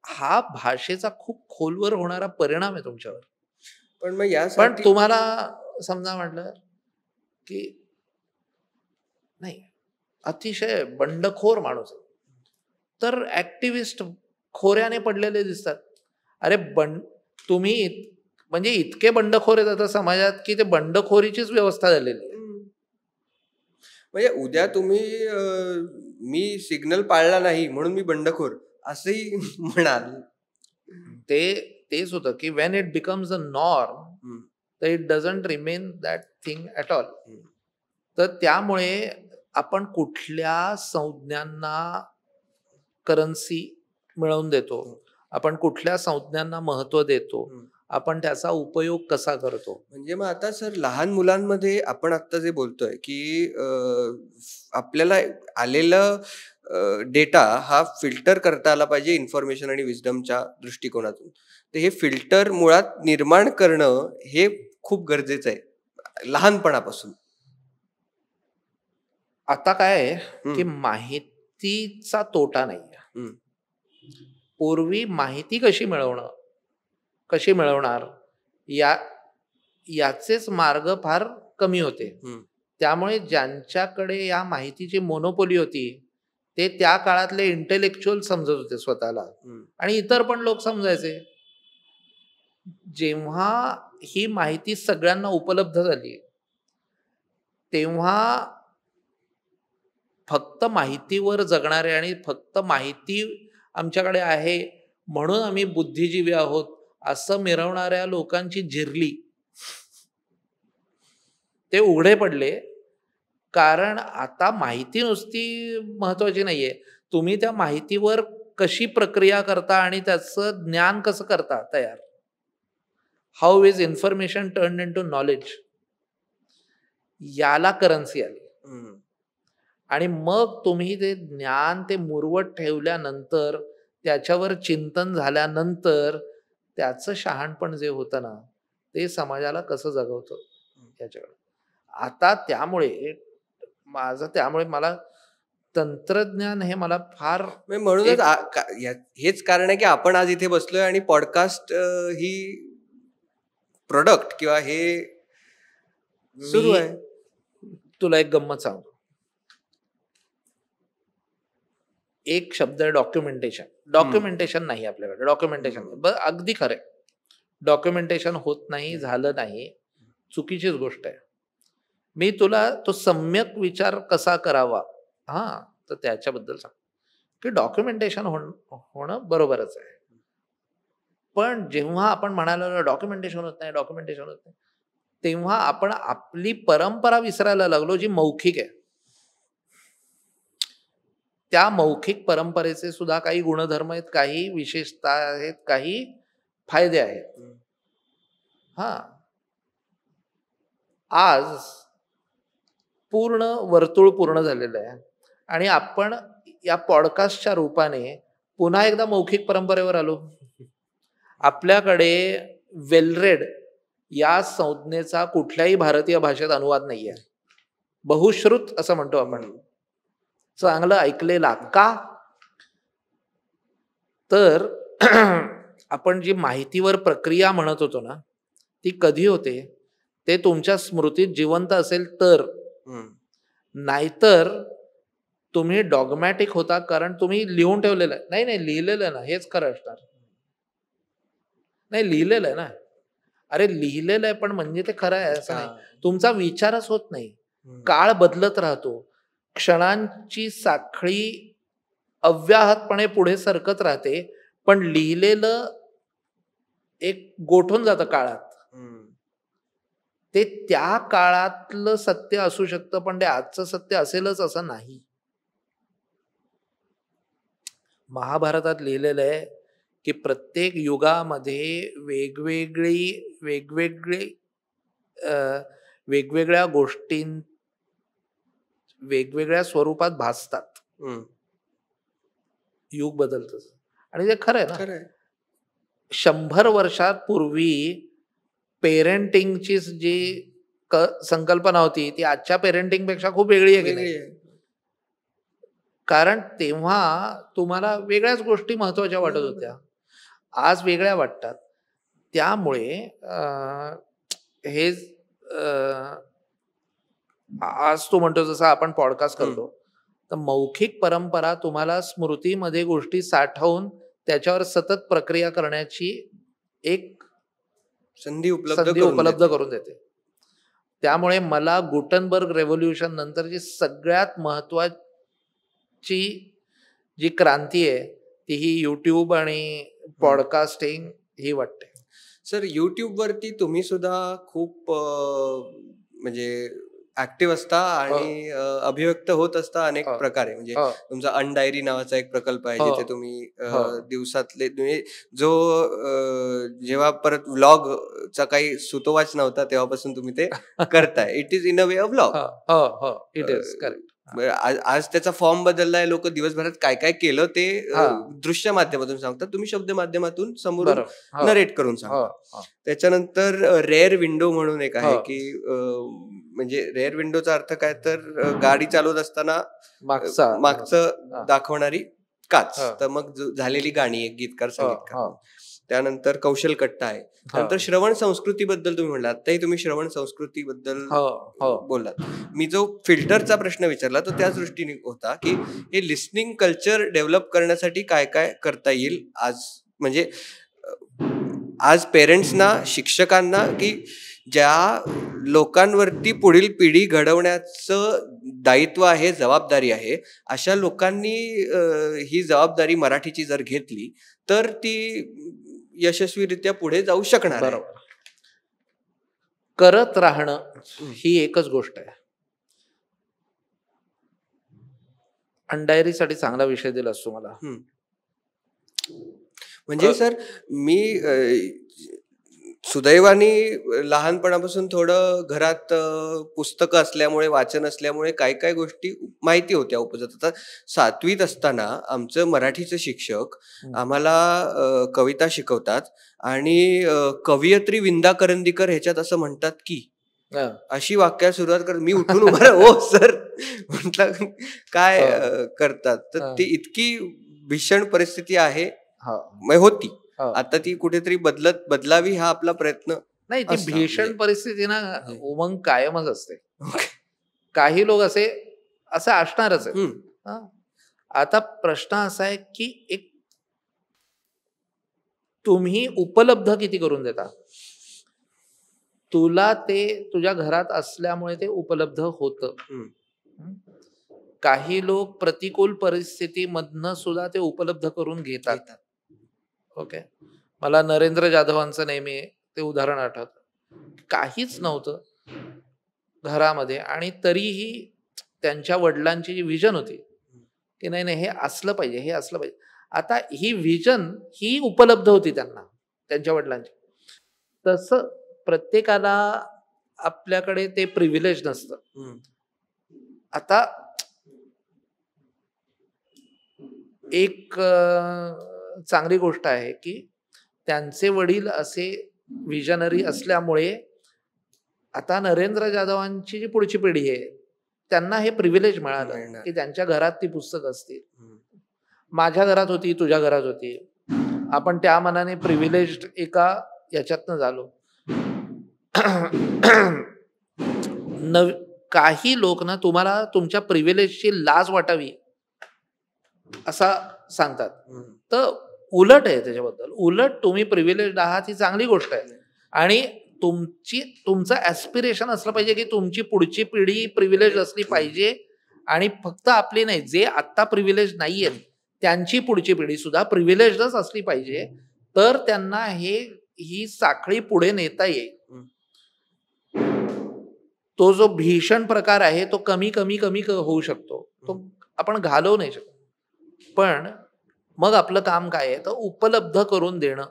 हा भाषेचा खूप खोलवर होणारा परिणाम आहे तुमच्यावर पण मग या पण तुम्हाला समजा म्हटलं की नाही अतिशय बंडखोर माणूस आहे तर ऍक्टिव्हिस्ट खोऱ्याने पडलेले दिसतात अरे बंड तुम्ही म्हणजे इतके बंडखोर आहेत आता समाजात की ते बंडखोरीचीच व्यवस्था झालेली म्हणजे उद्या तुम्ही मी सिग्नल पाळला नाही म्हणून मी बंडखोर असंही म्हणाल ते तेच होतं की when it becomes a norm तर it doesn't remain that thing at all तर त्यामुळे आपण कुठल्या संज्ञांना करन्सी मिळवून देतो आपण कुठल्या संज्ञांना महत्व देतो आपण त्याचा उपयोग कसा करतो म्हणजे मग आता सर लहान मुलांमध्ये आपण आता जे बोलतोय की आपल्याला आलेलं डेटा हा फिल्टर करता आला पाहिजे इन्फॉर्मेशन आणि विजडमच्या दृष्टिकोनातून तर हे फिल्टर मुळात निर्माण करणं हे खूप गरजेचं आहे लहानपणापासून आता काय की माहितीचा तोटा नाही पूर्वी माहिती कशी मिळवणं कशी मिळवणार या याचेच मार्ग फार कमी होते त्यामुळे ज्यांच्याकडे या माहितीची मोनोपोली होती ते त्या काळातले इंटेलेक्च्युअल समजत होते स्वतःला आणि इतर पण लोक समजायचे जेव्हा ही माहिती सगळ्यांना उपलब्ध झाली तेव्हा फक्त माहितीवर जगणारे आणि फक्त माहिती आमच्याकडे आहे म्हणून आम्ही बुद्धिजीवी आहोत असं मिरवणाऱ्या लोकांची झिरली ते उघडे पडले कारण आता माहिती नुसती महत्वाची नाहीये तुम्ही त्या माहितीवर कशी प्रक्रिया करता आणि त्याचं ज्ञान कसं करता तयार how is information turn in to knowledge याला करन्सी आली आणि मग तुम्ही ते ज्ञान ते मुरवत ठेवल्यानंतर त्याच्यावर चिंतन झाल्यानंतर त्याचं शहाणपण जे होतं ना ते समाजाला कसं जगवतं याच्याकडे आता त्यामुळे माझं त्यामुळे मला तंत्रज्ञान हे मला फार म्हणजे म्हणूनच हेच कारण आहे की आपण आज इथे बसलोय आणि पॉडकास्ट ही प्रोडक्ट किंवा हे सुरू आहे तुला एक गंमत सांगतो एक शब्द आहे डॉक्युमेंटेशन डॉक्युमेंटेशन नाही आपल्याकडे डॉक्युमेंटेशन अगदी खरे डॉक्युमेंटेशन होत नाही झालं नाही चुकीचीच गोष्ट आहे मी तुला तो सम्यक विचार कसा करावा हा तर त्याच्याबद्दल सांग की डॉक्युमेंटेशन होण होणं बरोबरच आहे पण जेव्हा आपण म्हणालो डॉक्युमेंटेशन होत नाही डॉक्युमेंटेशन होत नाही तेव्हा आपण आपली परंपरा विसरायला लागलो जी मौखिक आहे त्या मौखिक परंपरेचे सुद्धा काही गुणधर्म आहेत काही विशेषता आहेत काही फायदे आहेत हा आज पूर्ण वर्तुळ पूर्ण झालेलं आहे आणि आपण या पॉडकास्टच्या रूपाने पुन्हा एकदा मौखिक परंपरेवर आलो आपल्याकडे वेलरेड या संज्ञेचा कुठल्याही भारतीय भाषेत अनुवाद नाही आहे बहुश्रुत असं म्हणतो आपण चांगलं ऐकलेला का तर आपण जी माहितीवर प्रक्रिया म्हणत होतो ना ती कधी होते ते तुमच्या स्मृतीत जिवंत असेल तर नाहीतर तुम्ही डॉगमॅटिक होता कारण तुम्ही लिहून ठेवलेलं आहे नाही नाही लिहिलेलं ना हेच खरं असणार नाही लिहिलेलं आहे ना अरे लिहिलेलं आहे पण म्हणजे ते खरं आहे असं नाही तुमचा विचारच होत नाही काळ बदलत राहतो क्षणांची साखळी अव्याहतपणे पुढे सरकत राहते पण लिहिलेलं एक गोठून जातं काळात ते त्या काळातलं सत्य असू शकतं पण ते आजचं सत्य असेलच असं नाही महाभारतात लिहिलेलं आहे की प्रत्येक युगामध्ये वेगवेगळी वेगवेगळी वेगवेगळ्या गोष्टीं वेगवेगळ्या स्वरूपात भासतात युग बदलत आणि ते खरं आहे ना शंभर पेरेंटिंग पेरेंटिंगची जी संकल्पना होती ती आजच्या पेरेंटिंग पेक्षा खूप वेगळी आहे कारण तेव्हा तुम्हाला वेगळ्याच गोष्टी महत्वाच्या वाटत होत्या आज वेगळ्या वाटतात त्यामुळे हे आज तू म्हणतो जसं आपण पॉडकास्ट करतो तर मौखिक परंपरा तुम्हाला स्मृतीमध्ये गोष्टी साठवून त्याच्यावर सतत प्रक्रिया करण्याची एक संधी उपलब्ध उपलब्ध करून देते त्यामुळे मला गुटनबर्ग रेव्होल्युशन नंतरची सगळ्यात महत्वाची जी क्रांती आहे ती ही युट्यूब आणि पॉडकास्टिंग ही वाटते सर वरती तुम्ही सुद्धा खूप म्हणजे ऍक्टिव्ह असता आणि हो. अभिव्यक्त होत असता अनेक हो. प्रकारे म्हणजे हो. तुमचा अनडायरी नावाचा एक प्रकल्प आहे जिथे तुम्ही दिवसातले तुम्ही जो जेव्हा परत व्लॉग चा काही सुतोवाच नव्हता तेव्हापासून तुम्ही ते करताय it is in a way a vlog it is correct आज त्याचा फॉर्म बदललाय लोक दिवसभरात काय काय केलं ते दृश्य माध्यमातून सांगतात तुम्ही शब्द माध्यमातून समोर नरेट हो. करून सांगता हो, हो. त्याच्यानंतर रेअर विंडो म्हणून एक आहे की म्हणजे रेअर विंडोचा अर्थ काय तर गाडी चालवत असताना मागचं दाखवणारी काच तर मग झालेली गाणी एक गीतकार सांगितलं त्यानंतर कौशल कट्टा आहे नंतर श्रवण संस्कृतीबद्दल तुम्ही म्हणलात आताही तुम्ही श्रवण संस्कृतीबद्दल हो, हो. बोललात मी जो फिल्टरचा प्रश्न विचारला तो त्या दृष्टीने होता की हे लिस्निंग कल्चर डेव्हलप करण्यासाठी काय काय करता येईल आज म्हणजे आज पेरेंट्सना शिक्षकांना की ज्या लोकांवरती पुढील पिढी घडवण्याचं दायित्व आहे जबाबदारी आहे अशा लोकांनी ही जबाबदारी मराठीची जर घेतली तर ती यशस्वीरित्या पुढे जाऊ शकणार करत राहणं ही एकच गोष्ट आहे अंडायरीसाठी चांगला विषय दिला असतो मला म्हणजे सर मी सुदैवानी लहानपणापासून थोडं घरात पुस्तकं असल्यामुळे वाचन असल्यामुळे काय काय गोष्टी माहिती होत्या उपजत आता सातवीत असताना आमचं मराठीचं शिक्षक आम्हाला कविता शिकवतात आणि कवियत्री विंदा करंदीकर ह्याच्यात असं म्हणतात की अशी वाक्या सुरुवात करत मी उठून उभा सर म्हटलं काय करतात तर ती इतकी भीषण परिस्थिती आहे होती हो. आता ती कुठेतरी बदलत बदलावी हा आपला प्रयत्न नाही ती भीषण हो. परिस्थिती ना हो. उमंग कायमच असते काही लोक असे असं असणारच आता प्रश्न असा आहे की एक तुम्ही उपलब्ध किती करून देता तुला ते तुझ्या घरात असल्यामुळे ते उपलब्ध होत काही लोक प्रतिकूल परिस्थितीमधनं सुद्धा ते उपलब्ध करून घेतात ओके मला नरेंद्र जाधवांचं नेहमी ते उदाहरण आठवत काहीच नव्हतं घरामध्ये आणि तरीही त्यांच्या वडिलांची जी व्हिजन होती की नाही नाही हे असलं पाहिजे हे असलं पाहिजे आता ही व्हिजन ही उपलब्ध होती त्यांना त्यांच्या वडिलांची तसं प्रत्येकाला आपल्याकडे ते प्रिव्हिलेज नसतं आता एक चांगली गोष्ट आहे की त्यांचे वडील असे विजनरी असल्यामुळे आता नरेंद्र जाधवांची जी पुढची पिढी आहे त्यांना हे प्रिव्हिलेज मिळालं की त्यांच्या घरात ती पुस्तक असतील माझ्या घरात होती तुझ्या घरात होती आपण त्या मनाने प्रिव्हिलेज एका याच्यातनं झालो काही लोक ना तुम्हाला तुमच्या प्रिव्हिलेजची लाज वाटावी असा सांगतात तर उलट आहे त्याच्याबद्दल उलट तुम्ही प्रिव्हिलेज आहात ही चांगली गोष्ट आहे आणि तुमची तुमचं ऍस्पिरेशन असलं पाहिजे की तुमची पुढची पिढी प्रिव्हिलेज असली पाहिजे आणि फक्त आपली नाही जे आत्ता प्रिव्हिलेज नाही आहेत त्यांची पुढची पिढी सुद्धा प्रिव्हिलेजच असली पाहिजे तर त्यांना हे ही साखळी पुढे नेता येईल तो जो भीषण प्रकार आहे तो कमी कमी कमी होऊ शकतो तो आपण घालवू नाही शकतो पण मग आपलं काम काय आहे तर उपलब्ध करून देणं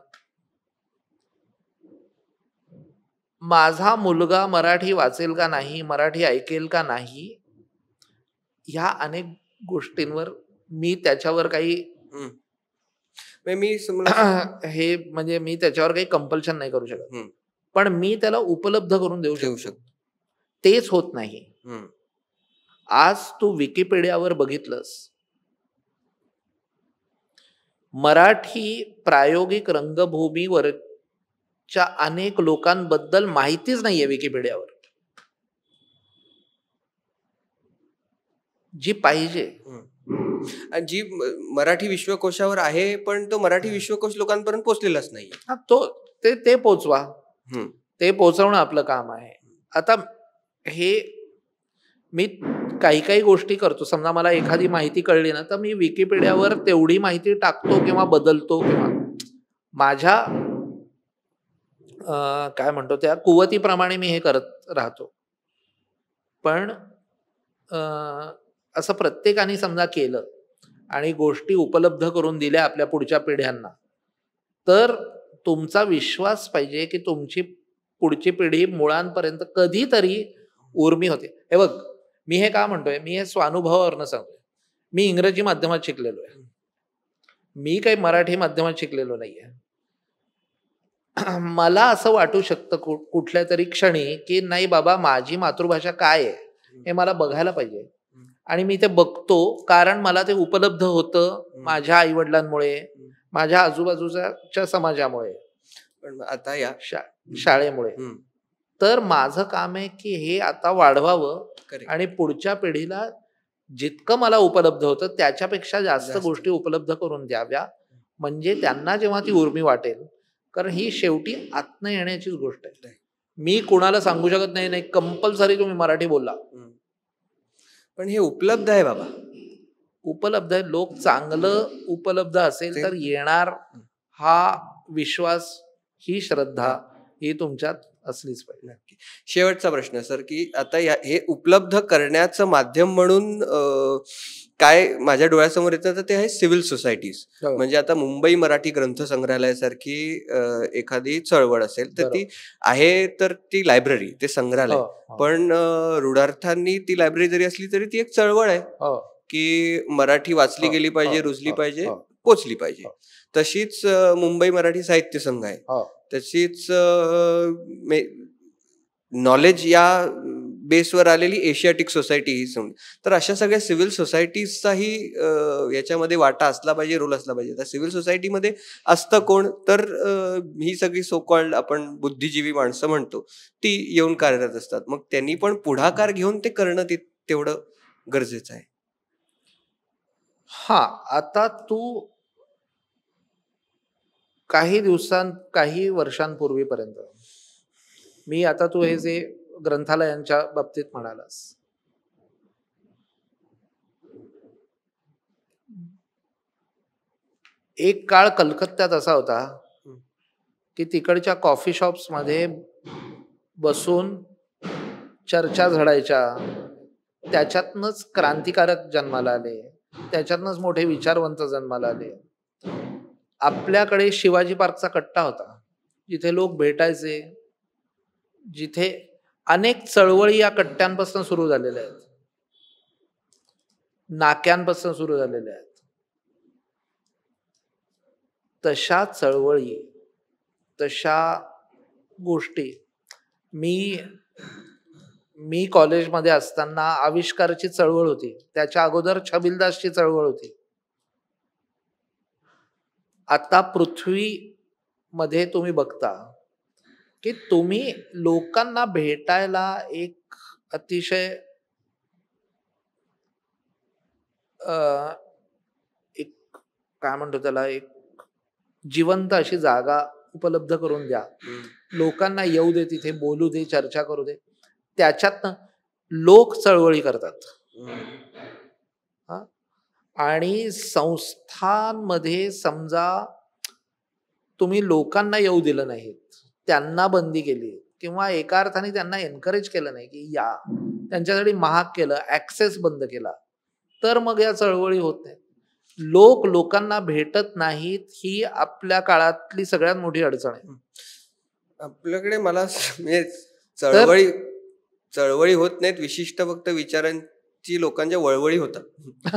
माझा मुलगा मराठी वाचेल का नाही मराठी ऐकेल का नाही ह्या अनेक गोष्टींवर मी त्याच्यावर काही मी हे म्हणजे मी त्याच्यावर काही कंपल्शन नाही करू शकत पण मी त्याला उपलब्ध करून देऊ शकतो तेच होत नाही आज तू विकिपीडियावर बघितलंस मराठी प्रायोगिक रंगभूमीवरच्या अनेक लोकांबद्दल माहितीच नाहीये विकिपीडियावर जी पाहिजे जी मराठी विश्वकोशावर आहे पण तो मराठी विश्वकोश लोकांपर्यंत पोहोचलेलाच नाही तो ते ते पोचवा ते पोचवणं आपलं काम आहे आता हे मी काही काही गोष्टी करतो समजा मला एखादी माहिती कळली ना तर मी विकिपीडियावर तेवढी माहिती टाकतो किंवा बदलतो किंवा माझ्या काय म्हणतो त्या कुवतीप्रमाणे मी हे करत राहतो पण असं प्रत्येकाने समजा केलं आणि गोष्टी उपलब्ध करून दिल्या आपल्या पुढच्या पिढ्यांना तर तुमचा विश्वास पाहिजे की तुमची पुढची पिढी मुळांपर्यंत कधीतरी उर्मी होते हे बघ मी हे का म्हणतोय मी हे स्वानुभवावरनं सांगतोय मी इंग्रजी माध्यमात शिकलेलो आहे मी काही मराठी माध्यमात शिकलेलो नाहीये मला असं वाटू शकतं कुठल्या तरी क्षणी की नाही बाबा माझी मातृभाषा काय आहे हे मला बघायला पाहिजे आणि मी ते बघतो कारण मला ते उपलब्ध होतं माझ्या आईवडिलांमुळे माझ्या आजूबाजूच्या समाजामुळे पण आता या शा शाळेमुळे तर माझं काम आहे की हे आता वाढवावं आणि पुढच्या पिढीला जितकं मला उपलब्ध होतं त्याच्यापेक्षा जास्त गोष्टी उपलब्ध करून द्याव्या म्हणजे त्यांना जेव्हा ती उर्मी वाटेल कारण ही शेवटी आत्म येण्याचीच गोष्ट आहे मी कोणाला सांगू शकत नाही नाही कंपल्सरी तुम्ही मराठी बोला पण हे उपलब्ध आहे बाबा उपलब्ध आहे लोक चांगलं उपलब्ध असेल तर येणार हा विश्वास ही श्रद्धा ही तुमच्यात असलीच पाहिजे नक्की शेवटचा प्रश्न सर की आता हे उपलब्ध करण्याचं माध्यम म्हणून काय माझ्या डोळ्यासमोर येतं तर ते आहे सिव्हिल सोसायटीज हो. म्हणजे आता मुंबई मराठी ग्रंथ संग्रहालयासारखी एखादी चळवळ असेल तर ती आहे तर ती लायब्ररी ते संग्रहालय हो, हो. पण रूढार्थांनी ती लायब्ररी जरी असली तरी ती एक चळवळ आहे की मराठी वाचली गेली पाहिजे रुजली पाहिजे पोचली पाहिजे तशीच मुंबई मराठी साहित्य संघ आहे हो. तशीच नॉलेज या बेसवर आलेली एशियाटिक सोसायटी ही संघ तर अशा सगळ्या सिव्हिल सोसायटीजचाही याच्यामध्ये वाटा असला पाहिजे रोल असला पाहिजे तर सिव्हिल सोसायटीमध्ये असतं कोण तर ही सगळी सो कॉल्ड आपण बुद्धिजीवी माणसं म्हणतो ती येऊन कार्यरत असतात मग त्यांनी पण पुढाकार घेऊन ते करणं ते तेवढं गरजेचं आहे हा आता तू काही दिवसां काही वर्षांपूर्वीपर्यंत मी आता तू हे जे ग्रंथालयांच्या बाबतीत म्हणालास एक काळ कलकत्त्यात असा होता की तिकडच्या कॉफी शॉप्स मध्ये बसून चर्चा झडायच्या त्याच्यातनच क्रांतिकारक जन्माला आले त्याच्यातनच मोठे विचारवंत जन्माला आले आपल्याकडे शिवाजी पार्कचा कट्टा होता जिथे लोक भेटायचे जिथे अनेक चळवळी या कट्ट्यांपासून सुरू झालेल्या आहेत नाक्यांपासून सुरू झालेल्या आहेत तशा चळवळी तशा गोष्टी मी मी कॉलेजमध्ये असताना आविष्कारची चळवळ होती त्याच्या अगोदर छबिलदासची चळवळ होती आता मध्ये तुम्ही बघता की तुम्ही लोकांना भेटायला एक अतिशय एक काय म्हणतो त्याला एक जिवंत अशी जागा उपलब्ध करून द्या लोकांना येऊ दे तिथे बोलू दे चर्चा करू दे त्याच्यातनं लोक चळवळी करतात आणि संस्थांमध्ये समजा तुम्ही लोकांना येऊ दिलं नाहीत त्यांना बंदी केली किंवा एका अर्थाने त्यांना एनकरेज केलं नाही की या त्यांच्यासाठी महाग केलं ऍक्सेस बंद केला तर मग या चळवळी होत नाही लोक लोकांना भेटत नाहीत ही आपल्या काळातली सगळ्यात मोठी अडचण आहे आपल्याकडे मला म्हणजे चळवळी चळवळी होत नाहीत विशिष्ट फक्त विचारां ची लोकांच्या वळवळी होतात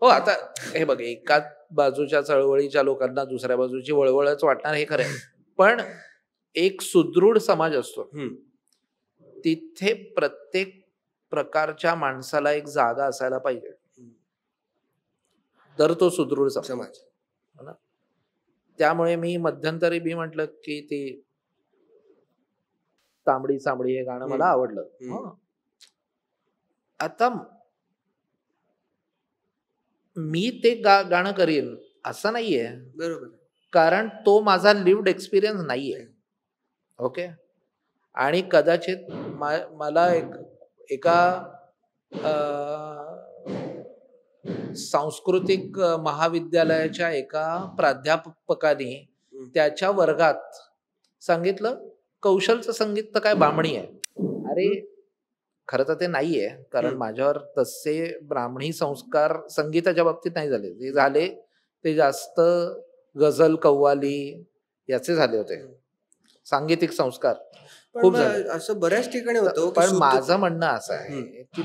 हो आता हे बघ एकाच बाजूच्या चळवळीच्या लोकांना दुसऱ्या बाजूची वळवळच वाटणार हे खरं पण एक सुदृढ समाज असतो तिथे प्रत्येक प्रकारच्या माणसाला एक जागा असायला पाहिजे तर तो सुदृढ समाज हो ना त्यामुळे मी मध्यंतरी मी म्हंटल की ती तांबडी चांबडी हे गाणं मला आवडलं आता मी ते गा गाणं करीन असं नाहीये कारण तो माझा लिवड एक्सपिरियन्स नाहीये ओके आणि कदाचित मला एक एका सांस्कृतिक महाविद्यालयाच्या एका प्राध्यापकाने त्याच्या वर्गात सांगितलं कौशलचं संगीत तर काय बामणी आहे अरे खरं तर ते नाहीये कारण माझ्यावर तसे ब्राह्मणी संस्कार संगीताच्या बाबतीत नाही झाले जे झाले ते जास्त गझल कव्वाली याचे झाले होते सांगीतिक संस्कार खूप असं बऱ्याच ठिकाणी होतं पण माझं म्हणणं असं आहे की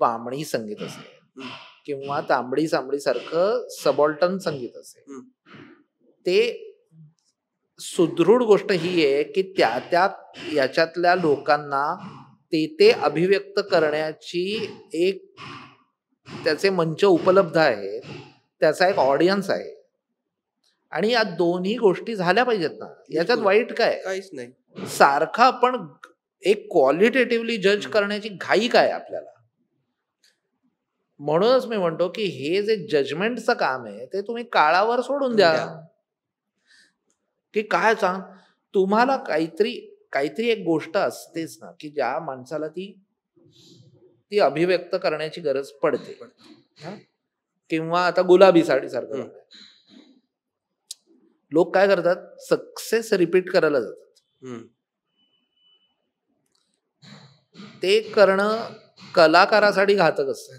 बामणी संगीत असेल किंवा तांबडी सांबडी सारखं सबॉल्टन संगीत असेल ते सुदृढ गोष्ट ही आहे की त्या त्या याच्यातल्या लोकांना ते ते अभिव्यक्त करण्याची एक त्याचे मंच उपलब्ध आहेत त्याचा एक ऑडियन्स आहे आणि या दोन्ही गोष्टी झाल्या पाहिजेत ना याच्यात वाईट काय काहीच नाही सारखा आपण एक क्वालिटेटिव्हली जज करण्याची घाई काय आपल्याला म्हणूनच मी म्हणतो की हे जे जजमेंटचं काम आहे ते तुम्ही काळावर सोडून द्या की काय सांग तुम्हाला काहीतरी काहीतरी एक गोष्ट असतेच ना की ज्या माणसाला ती ती अभिव्यक्त करण्याची गरज पडते किंवा आता गुलाबी साडी सारखं लोक काय करतात सक्सेस रिपीट करायला जातात ते करणं कलाकारासाठी घातक असतं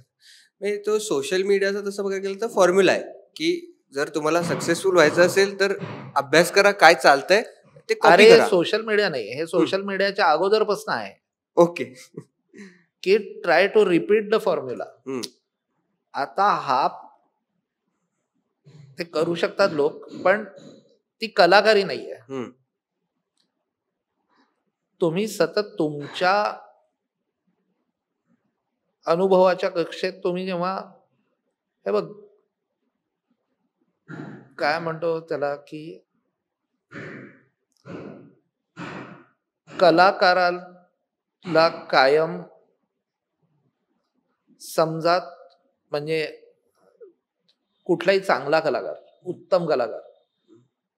म्हणजे तो सोशल मीडियाचा तसं बघायला गेलं तर फॉर्म्युला आहे की जर तुम्हाला सक्सेसफुल व्हायचं असेल तर अभ्यास करा काय चालतंय ते अरे सोशल मीडिया नाही हे सोशल मीडियाच्या अगोदरपासून आहे ओके की try to repeat the formula आता हा ते करू शकतात लोक पण ती कलाकारी नाहीये तुम्ही सतत तुमच्या अनुभवाच्या कक्षेत तुम्ही जेव्हा हे बघ काय म्हणतो त्याला की कलाकाराला कायम समजात म्हणजे कुठलाही चांगला कलाकार उत्तम कलाकार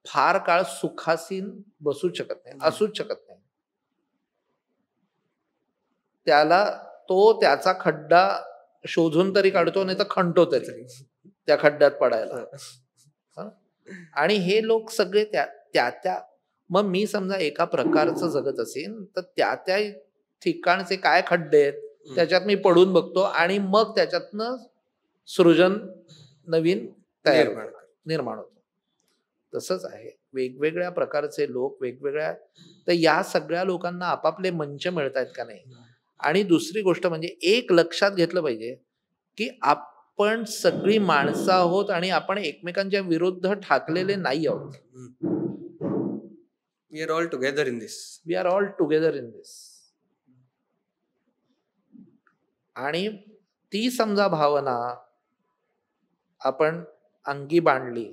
फार काळ सुखासीन बसू शकत नाही असूच शकत नाही त्याला तो त्याचा खड्डा शोधून तरी काढतो नाही तर खंडतो तरी त्या खड्ड्यात पडायला आणि हे लोक सगळे त्या त्या मग मी समजा एका प्रकारचं जगत असेल तर त्या त्या ठिकाणचे काय खड्डे आहेत त्याच्यात मी पडून बघतो आणि मग त्याच्यातनं सृजन नवीन तयार निर्माण होतो तसंच आहे वेगवेगळ्या प्रकारचे लोक वेगवेगळ्या तर या सगळ्या लोकांना आपापले मंच मिळत आहेत का नाही आणि दुसरी गोष्ट म्हणजे एक लक्षात घेतलं पाहिजे की आपण सगळी माणसं आहोत आणि आपण एकमेकांच्या विरुद्ध ठाकलेले नाही आहोत We are all together in this. We are all together in this. आणि ती समजा भावना आपण अंगी बांधली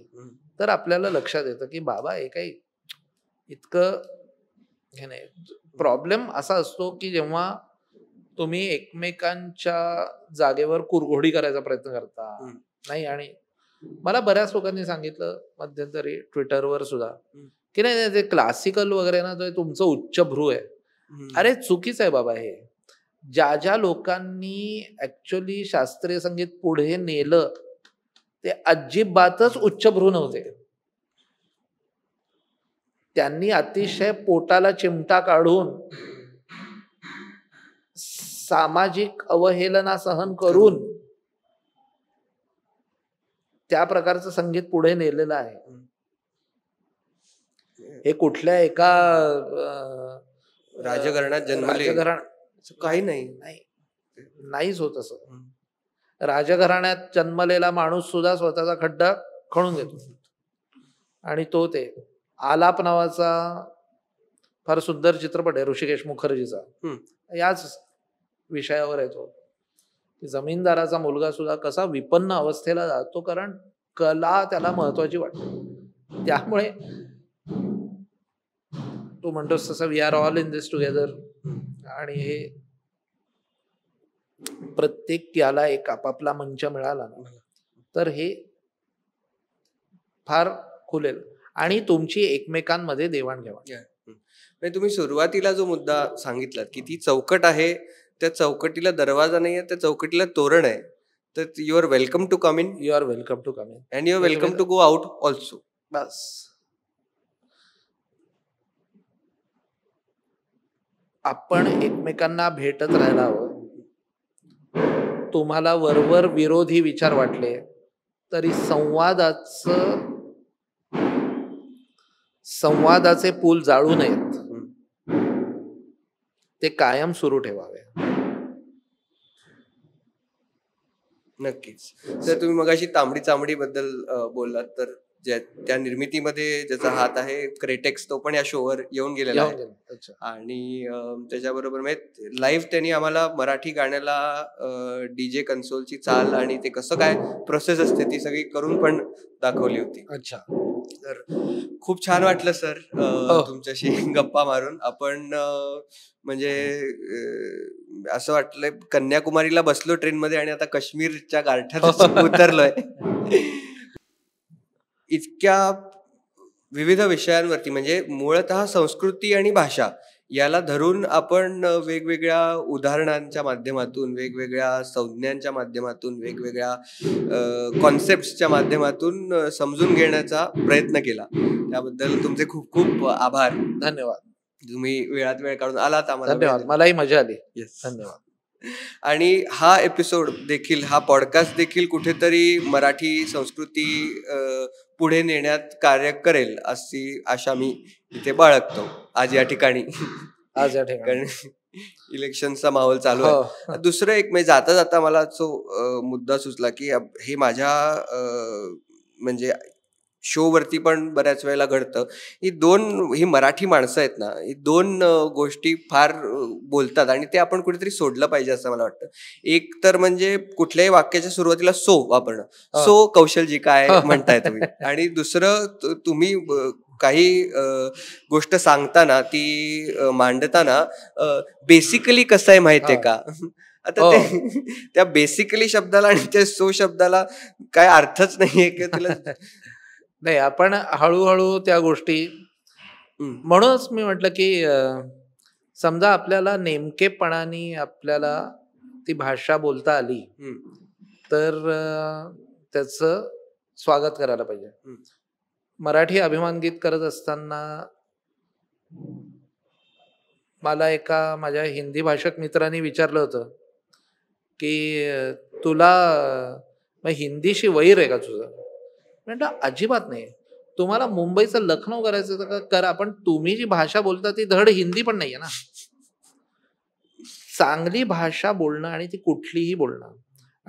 तर आपल्याला लक्षात येतं की बाबा हे काही इतकं हे नाही प्रॉब्लेम असा असतो की जेव्हा तुम्ही एकमेकांच्या जागेवर कुरघोडी करायचा प्रयत्न करता नाही आणि मला बऱ्याच लोकांनी सांगितलं मध्यंतरी ट्विटरवर सुद्धा की नाही ते क्लासिकल वगैरे ना जो तुमचं भ्रू आहे अरे चुकीच आहे बाबा हे ज्या ज्या लोकांनी ऍक्च्युली शास्त्रीय संगीत पुढे नेलं ते अजिबातच भ्रू नव्हते त्यांनी अतिशय पोटाला चिमटा काढून सामाजिक अवहेलना सहन करून त्या प्रकारचं संगीत पुढे नेलेलं आहे हे कुठल्या एका राजघराण्यात जन्म राजघराण काही नाही नाहीच होत असं राजघराण्यात जन्मलेला माणूस सुद्धा स्वतःचा खड्डा खणून घेतो आणि तो ते आलाप नावाचा फार सुंदर चित्रपट आहे ऋषिकेश मुखर्जीचा याच विषयावर येतो जमीनदाराचा मुलगा सुद्धा कसा विपन्न अवस्थेला जातो कारण कला त्याला महत्वाची वाटते त्यामुळे तू म्हणतोस तसं we are all in this together आणि हे प्रत्येक याला एक आपापला मंच मिळाला तर हे फार खुलेल आणि तुमची एकमेकांमध्ये देवाणघेवाण म्हणजे तुम्ही सुरुवातीला जो मुद्दा सांगितला की ती चौकट आहे त्या चौकटीला दरवाजा नाही आहे त्या चौकटीला तोरण आहे तर you are welcome to come in you are welcome to come in and you are welcome to go out also बस आपण एकमेकांना भेटत राहायला हवं तुम्हाला वरवर विरोधी विचार वाटले तरी संवादाच संवादाचे पूल जाळू नयेत ते कायम सुरू ठेवावे नक्कीच जर तुम्ही मगाशी तांबडी चांबडी बद्दल बोललात तर ज्या त्या निर्मितीमध्ये ज्याचा हात आहे क्रेटेक्स तो पण या शोवर येऊन गेलेला आहे आणि त्याच्याबरोबर लाईव्ह म्हणजे त्यांनी आम्हाला मराठी गाण्याला डीजे कन्सोलची चाल आणि ते कसं काय प्रोसेस असते ती सगळी करून पण दाखवली होती अच्छा तर खूप छान वाटलं सर हो. तुमच्याशी गप्पा मारून आपण म्हणजे असं वाटलंय कन्याकुमारीला बसलो ट्रेनमध्ये आणि आता काश्मीरच्या गारठ्यात उतरलोय इतक्या विविध विषयांवरती म्हणजे मूळत संस्कृती आणि भाषा याला धरून आपण वेगवेगळ्या उदाहरणांच्या माध्यमातून वेगवेगळ्या संज्ञांच्या माध्यमातून वेगवेगळ्या कॉन्सेप्टच्या माध्यमातून समजून घेण्याचा प्रयत्न केला त्याबद्दल तुमचे खूप खूप आभार धन्यवाद तुम्ही वेळात वेळ काढून आलात आम्हाला धन्यवाद मलाही मजा आली धन्यवाद आणि हा एपिसोड देखील हा पॉडकास्ट देखील कुठेतरी मराठी संस्कृती पुढे नेण्यात कार्य करेल अशी आशा मी इथे बाळगतो आज या ठिकाणी आज या ठिकाणी इलेक्शनचा माहोल चालू आहे हो, हो. दुसरं एक मी म्हणजे जाता जाता मला जो मुद्दा सुचला की हे माझ्या म्हणजे वरती पण बऱ्याच वेळेला घडतं ही दोन ही मराठी माणसं आहेत ना ही दोन गोष्टी फार बोलतात आणि ते आपण कुठेतरी सोडलं पाहिजे असं मला वाटतं एक तर म्हणजे कुठल्याही वाक्याच्या सुरुवातीला सो वापरणं सो कौशलजी काय म्हणताय तुम्ही आणि दुसरं तुम्ही काही गोष्ट सांगताना ती मांडताना बेसिकली कसं आहे माहितीये का आता ते हो. त्या बेसिकली शब्दाला आणि त्या सो शब्दाला काय अर्थच नाहीये की तुला नाही आपण हळूहळू त्या गोष्टी म्हणूनच मी म्हटलं की समजा आपल्याला नेमकेपणाने आपल्याला ती भाषा बोलता आली तर त्याच स्वागत करायला पाहिजे मराठी अभिमान गीत करत असताना मला एका माझ्या हिंदी भाषक मित्राने विचारलं होतं की तुला मग हिंदीशी वैर आहे का तुझं अजिबात नाही तुम्हाला मुंबईचं लखनौ करायचं तर करा पण तुम्ही जी भाषा बोलता ती धड हिंदी पण नाहीये ना चांगली भाषा बोलणं आणि ती कुठलीही बोलणं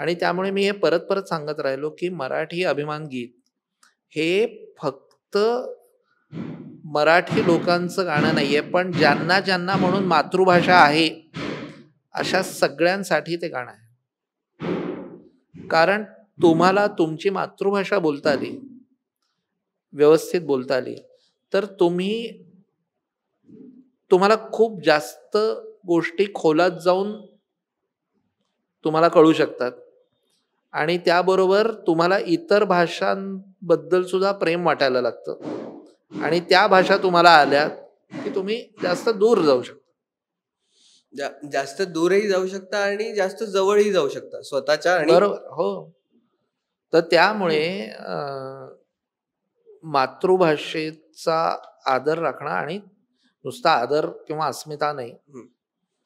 आणि त्यामुळे मी हे परत परत सांगत राहिलो की मराठी अभिमान गीत हे फक्त मराठी लोकांचं गाणं नाहीये पण ज्यांना ज्यांना म्हणून मातृभाषा आहे अशा सगळ्यांसाठी ते गाणं आहे कारण तुम्हाला तुमची मातृभाषा बोलता आली व्यवस्थित बोलता आली तर तुम्ही तुम्हाला खूप जास्त गोष्टी खोलात जाऊन तुम्हाला कळू शकतात आणि त्याबरोबर तुम्हाला इतर भाषांबद्दल सुद्धा प्रेम वाटायला लागतं आणि त्या भाषा तुम्हाला आल्या की तुम्ही जास्त दूर जाऊ शकता जा, जास्त दूरही जाऊ शकता आणि जास्त जवळही जाऊ शकता स्वतःच्या आणि बरोबर हो तर त्यामुळे मातृभाषेचा आदर राखणं आणि नुसता आदर किंवा अस्मिता नाही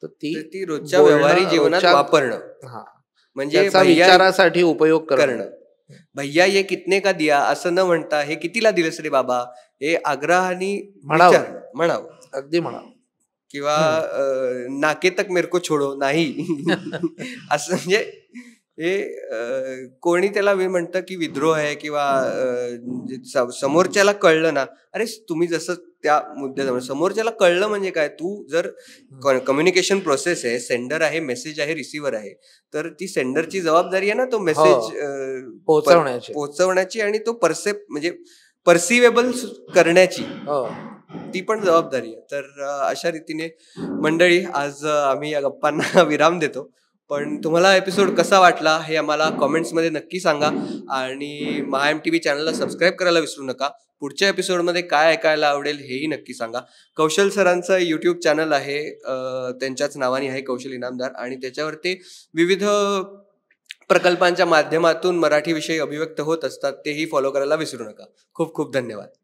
तर ती ती रोजच्या व्यवहारी जीवनात वापरणं हा म्हणजे विचारासाठी उपयोग करणं भैया ये कितने का दिया असं न म्हणता हे कितीला दिलं रे बाबा हे आग्रहानी म्हणावं म्हणावं अगदी म्हणाव किंवा नाके तक मेरको छोडो नाही असं म्हणजे हे कोणी त्याला म्हणतं की विद्रोह आहे किंवा समोरच्याला कळलं ना अरे तुम्ही जसं त्या मुद्द्या समोरच्याला कळलं म्हणजे काय तू जर कम्युनिकेशन प्रोसेस आहे सेंडर आहे मेसेज आहे रिसिव्हर आहे तर ती सेंडरची जबाबदारी आहे ना तो मेसेज हो. पोहोचवण्याची पोहोचवण्याची आणि तो परसेप म्हणजे परसिवेबल करण्याची हो. ती पण जबाबदारी आहे तर अशा रीतीने मंडळी आज आम्ही या गप्पांना विराम देतो पण तुम्हाला एपिसोड कसा वाटला हे आम्हाला कॉमेंट्समध्ये नक्की सांगा आणि महा एम टी व्ही चॅनलला सबस्क्राईब करायला विसरू नका पुढच्या एपिसोडमध्ये काय ऐकायला आवडेल हेही नक्की सांगा कौशल सरांचं यूट्यूब चॅनल आहे त्यांच्याच नावाने आहे कौशल इनामदार आणि त्याच्यावरती विविध प्रकल्पांच्या माध्यमातून मराठी विषयी अभिव्यक्त होत असतात तेही फॉलो करायला विसरू नका खूप खूप धन्यवाद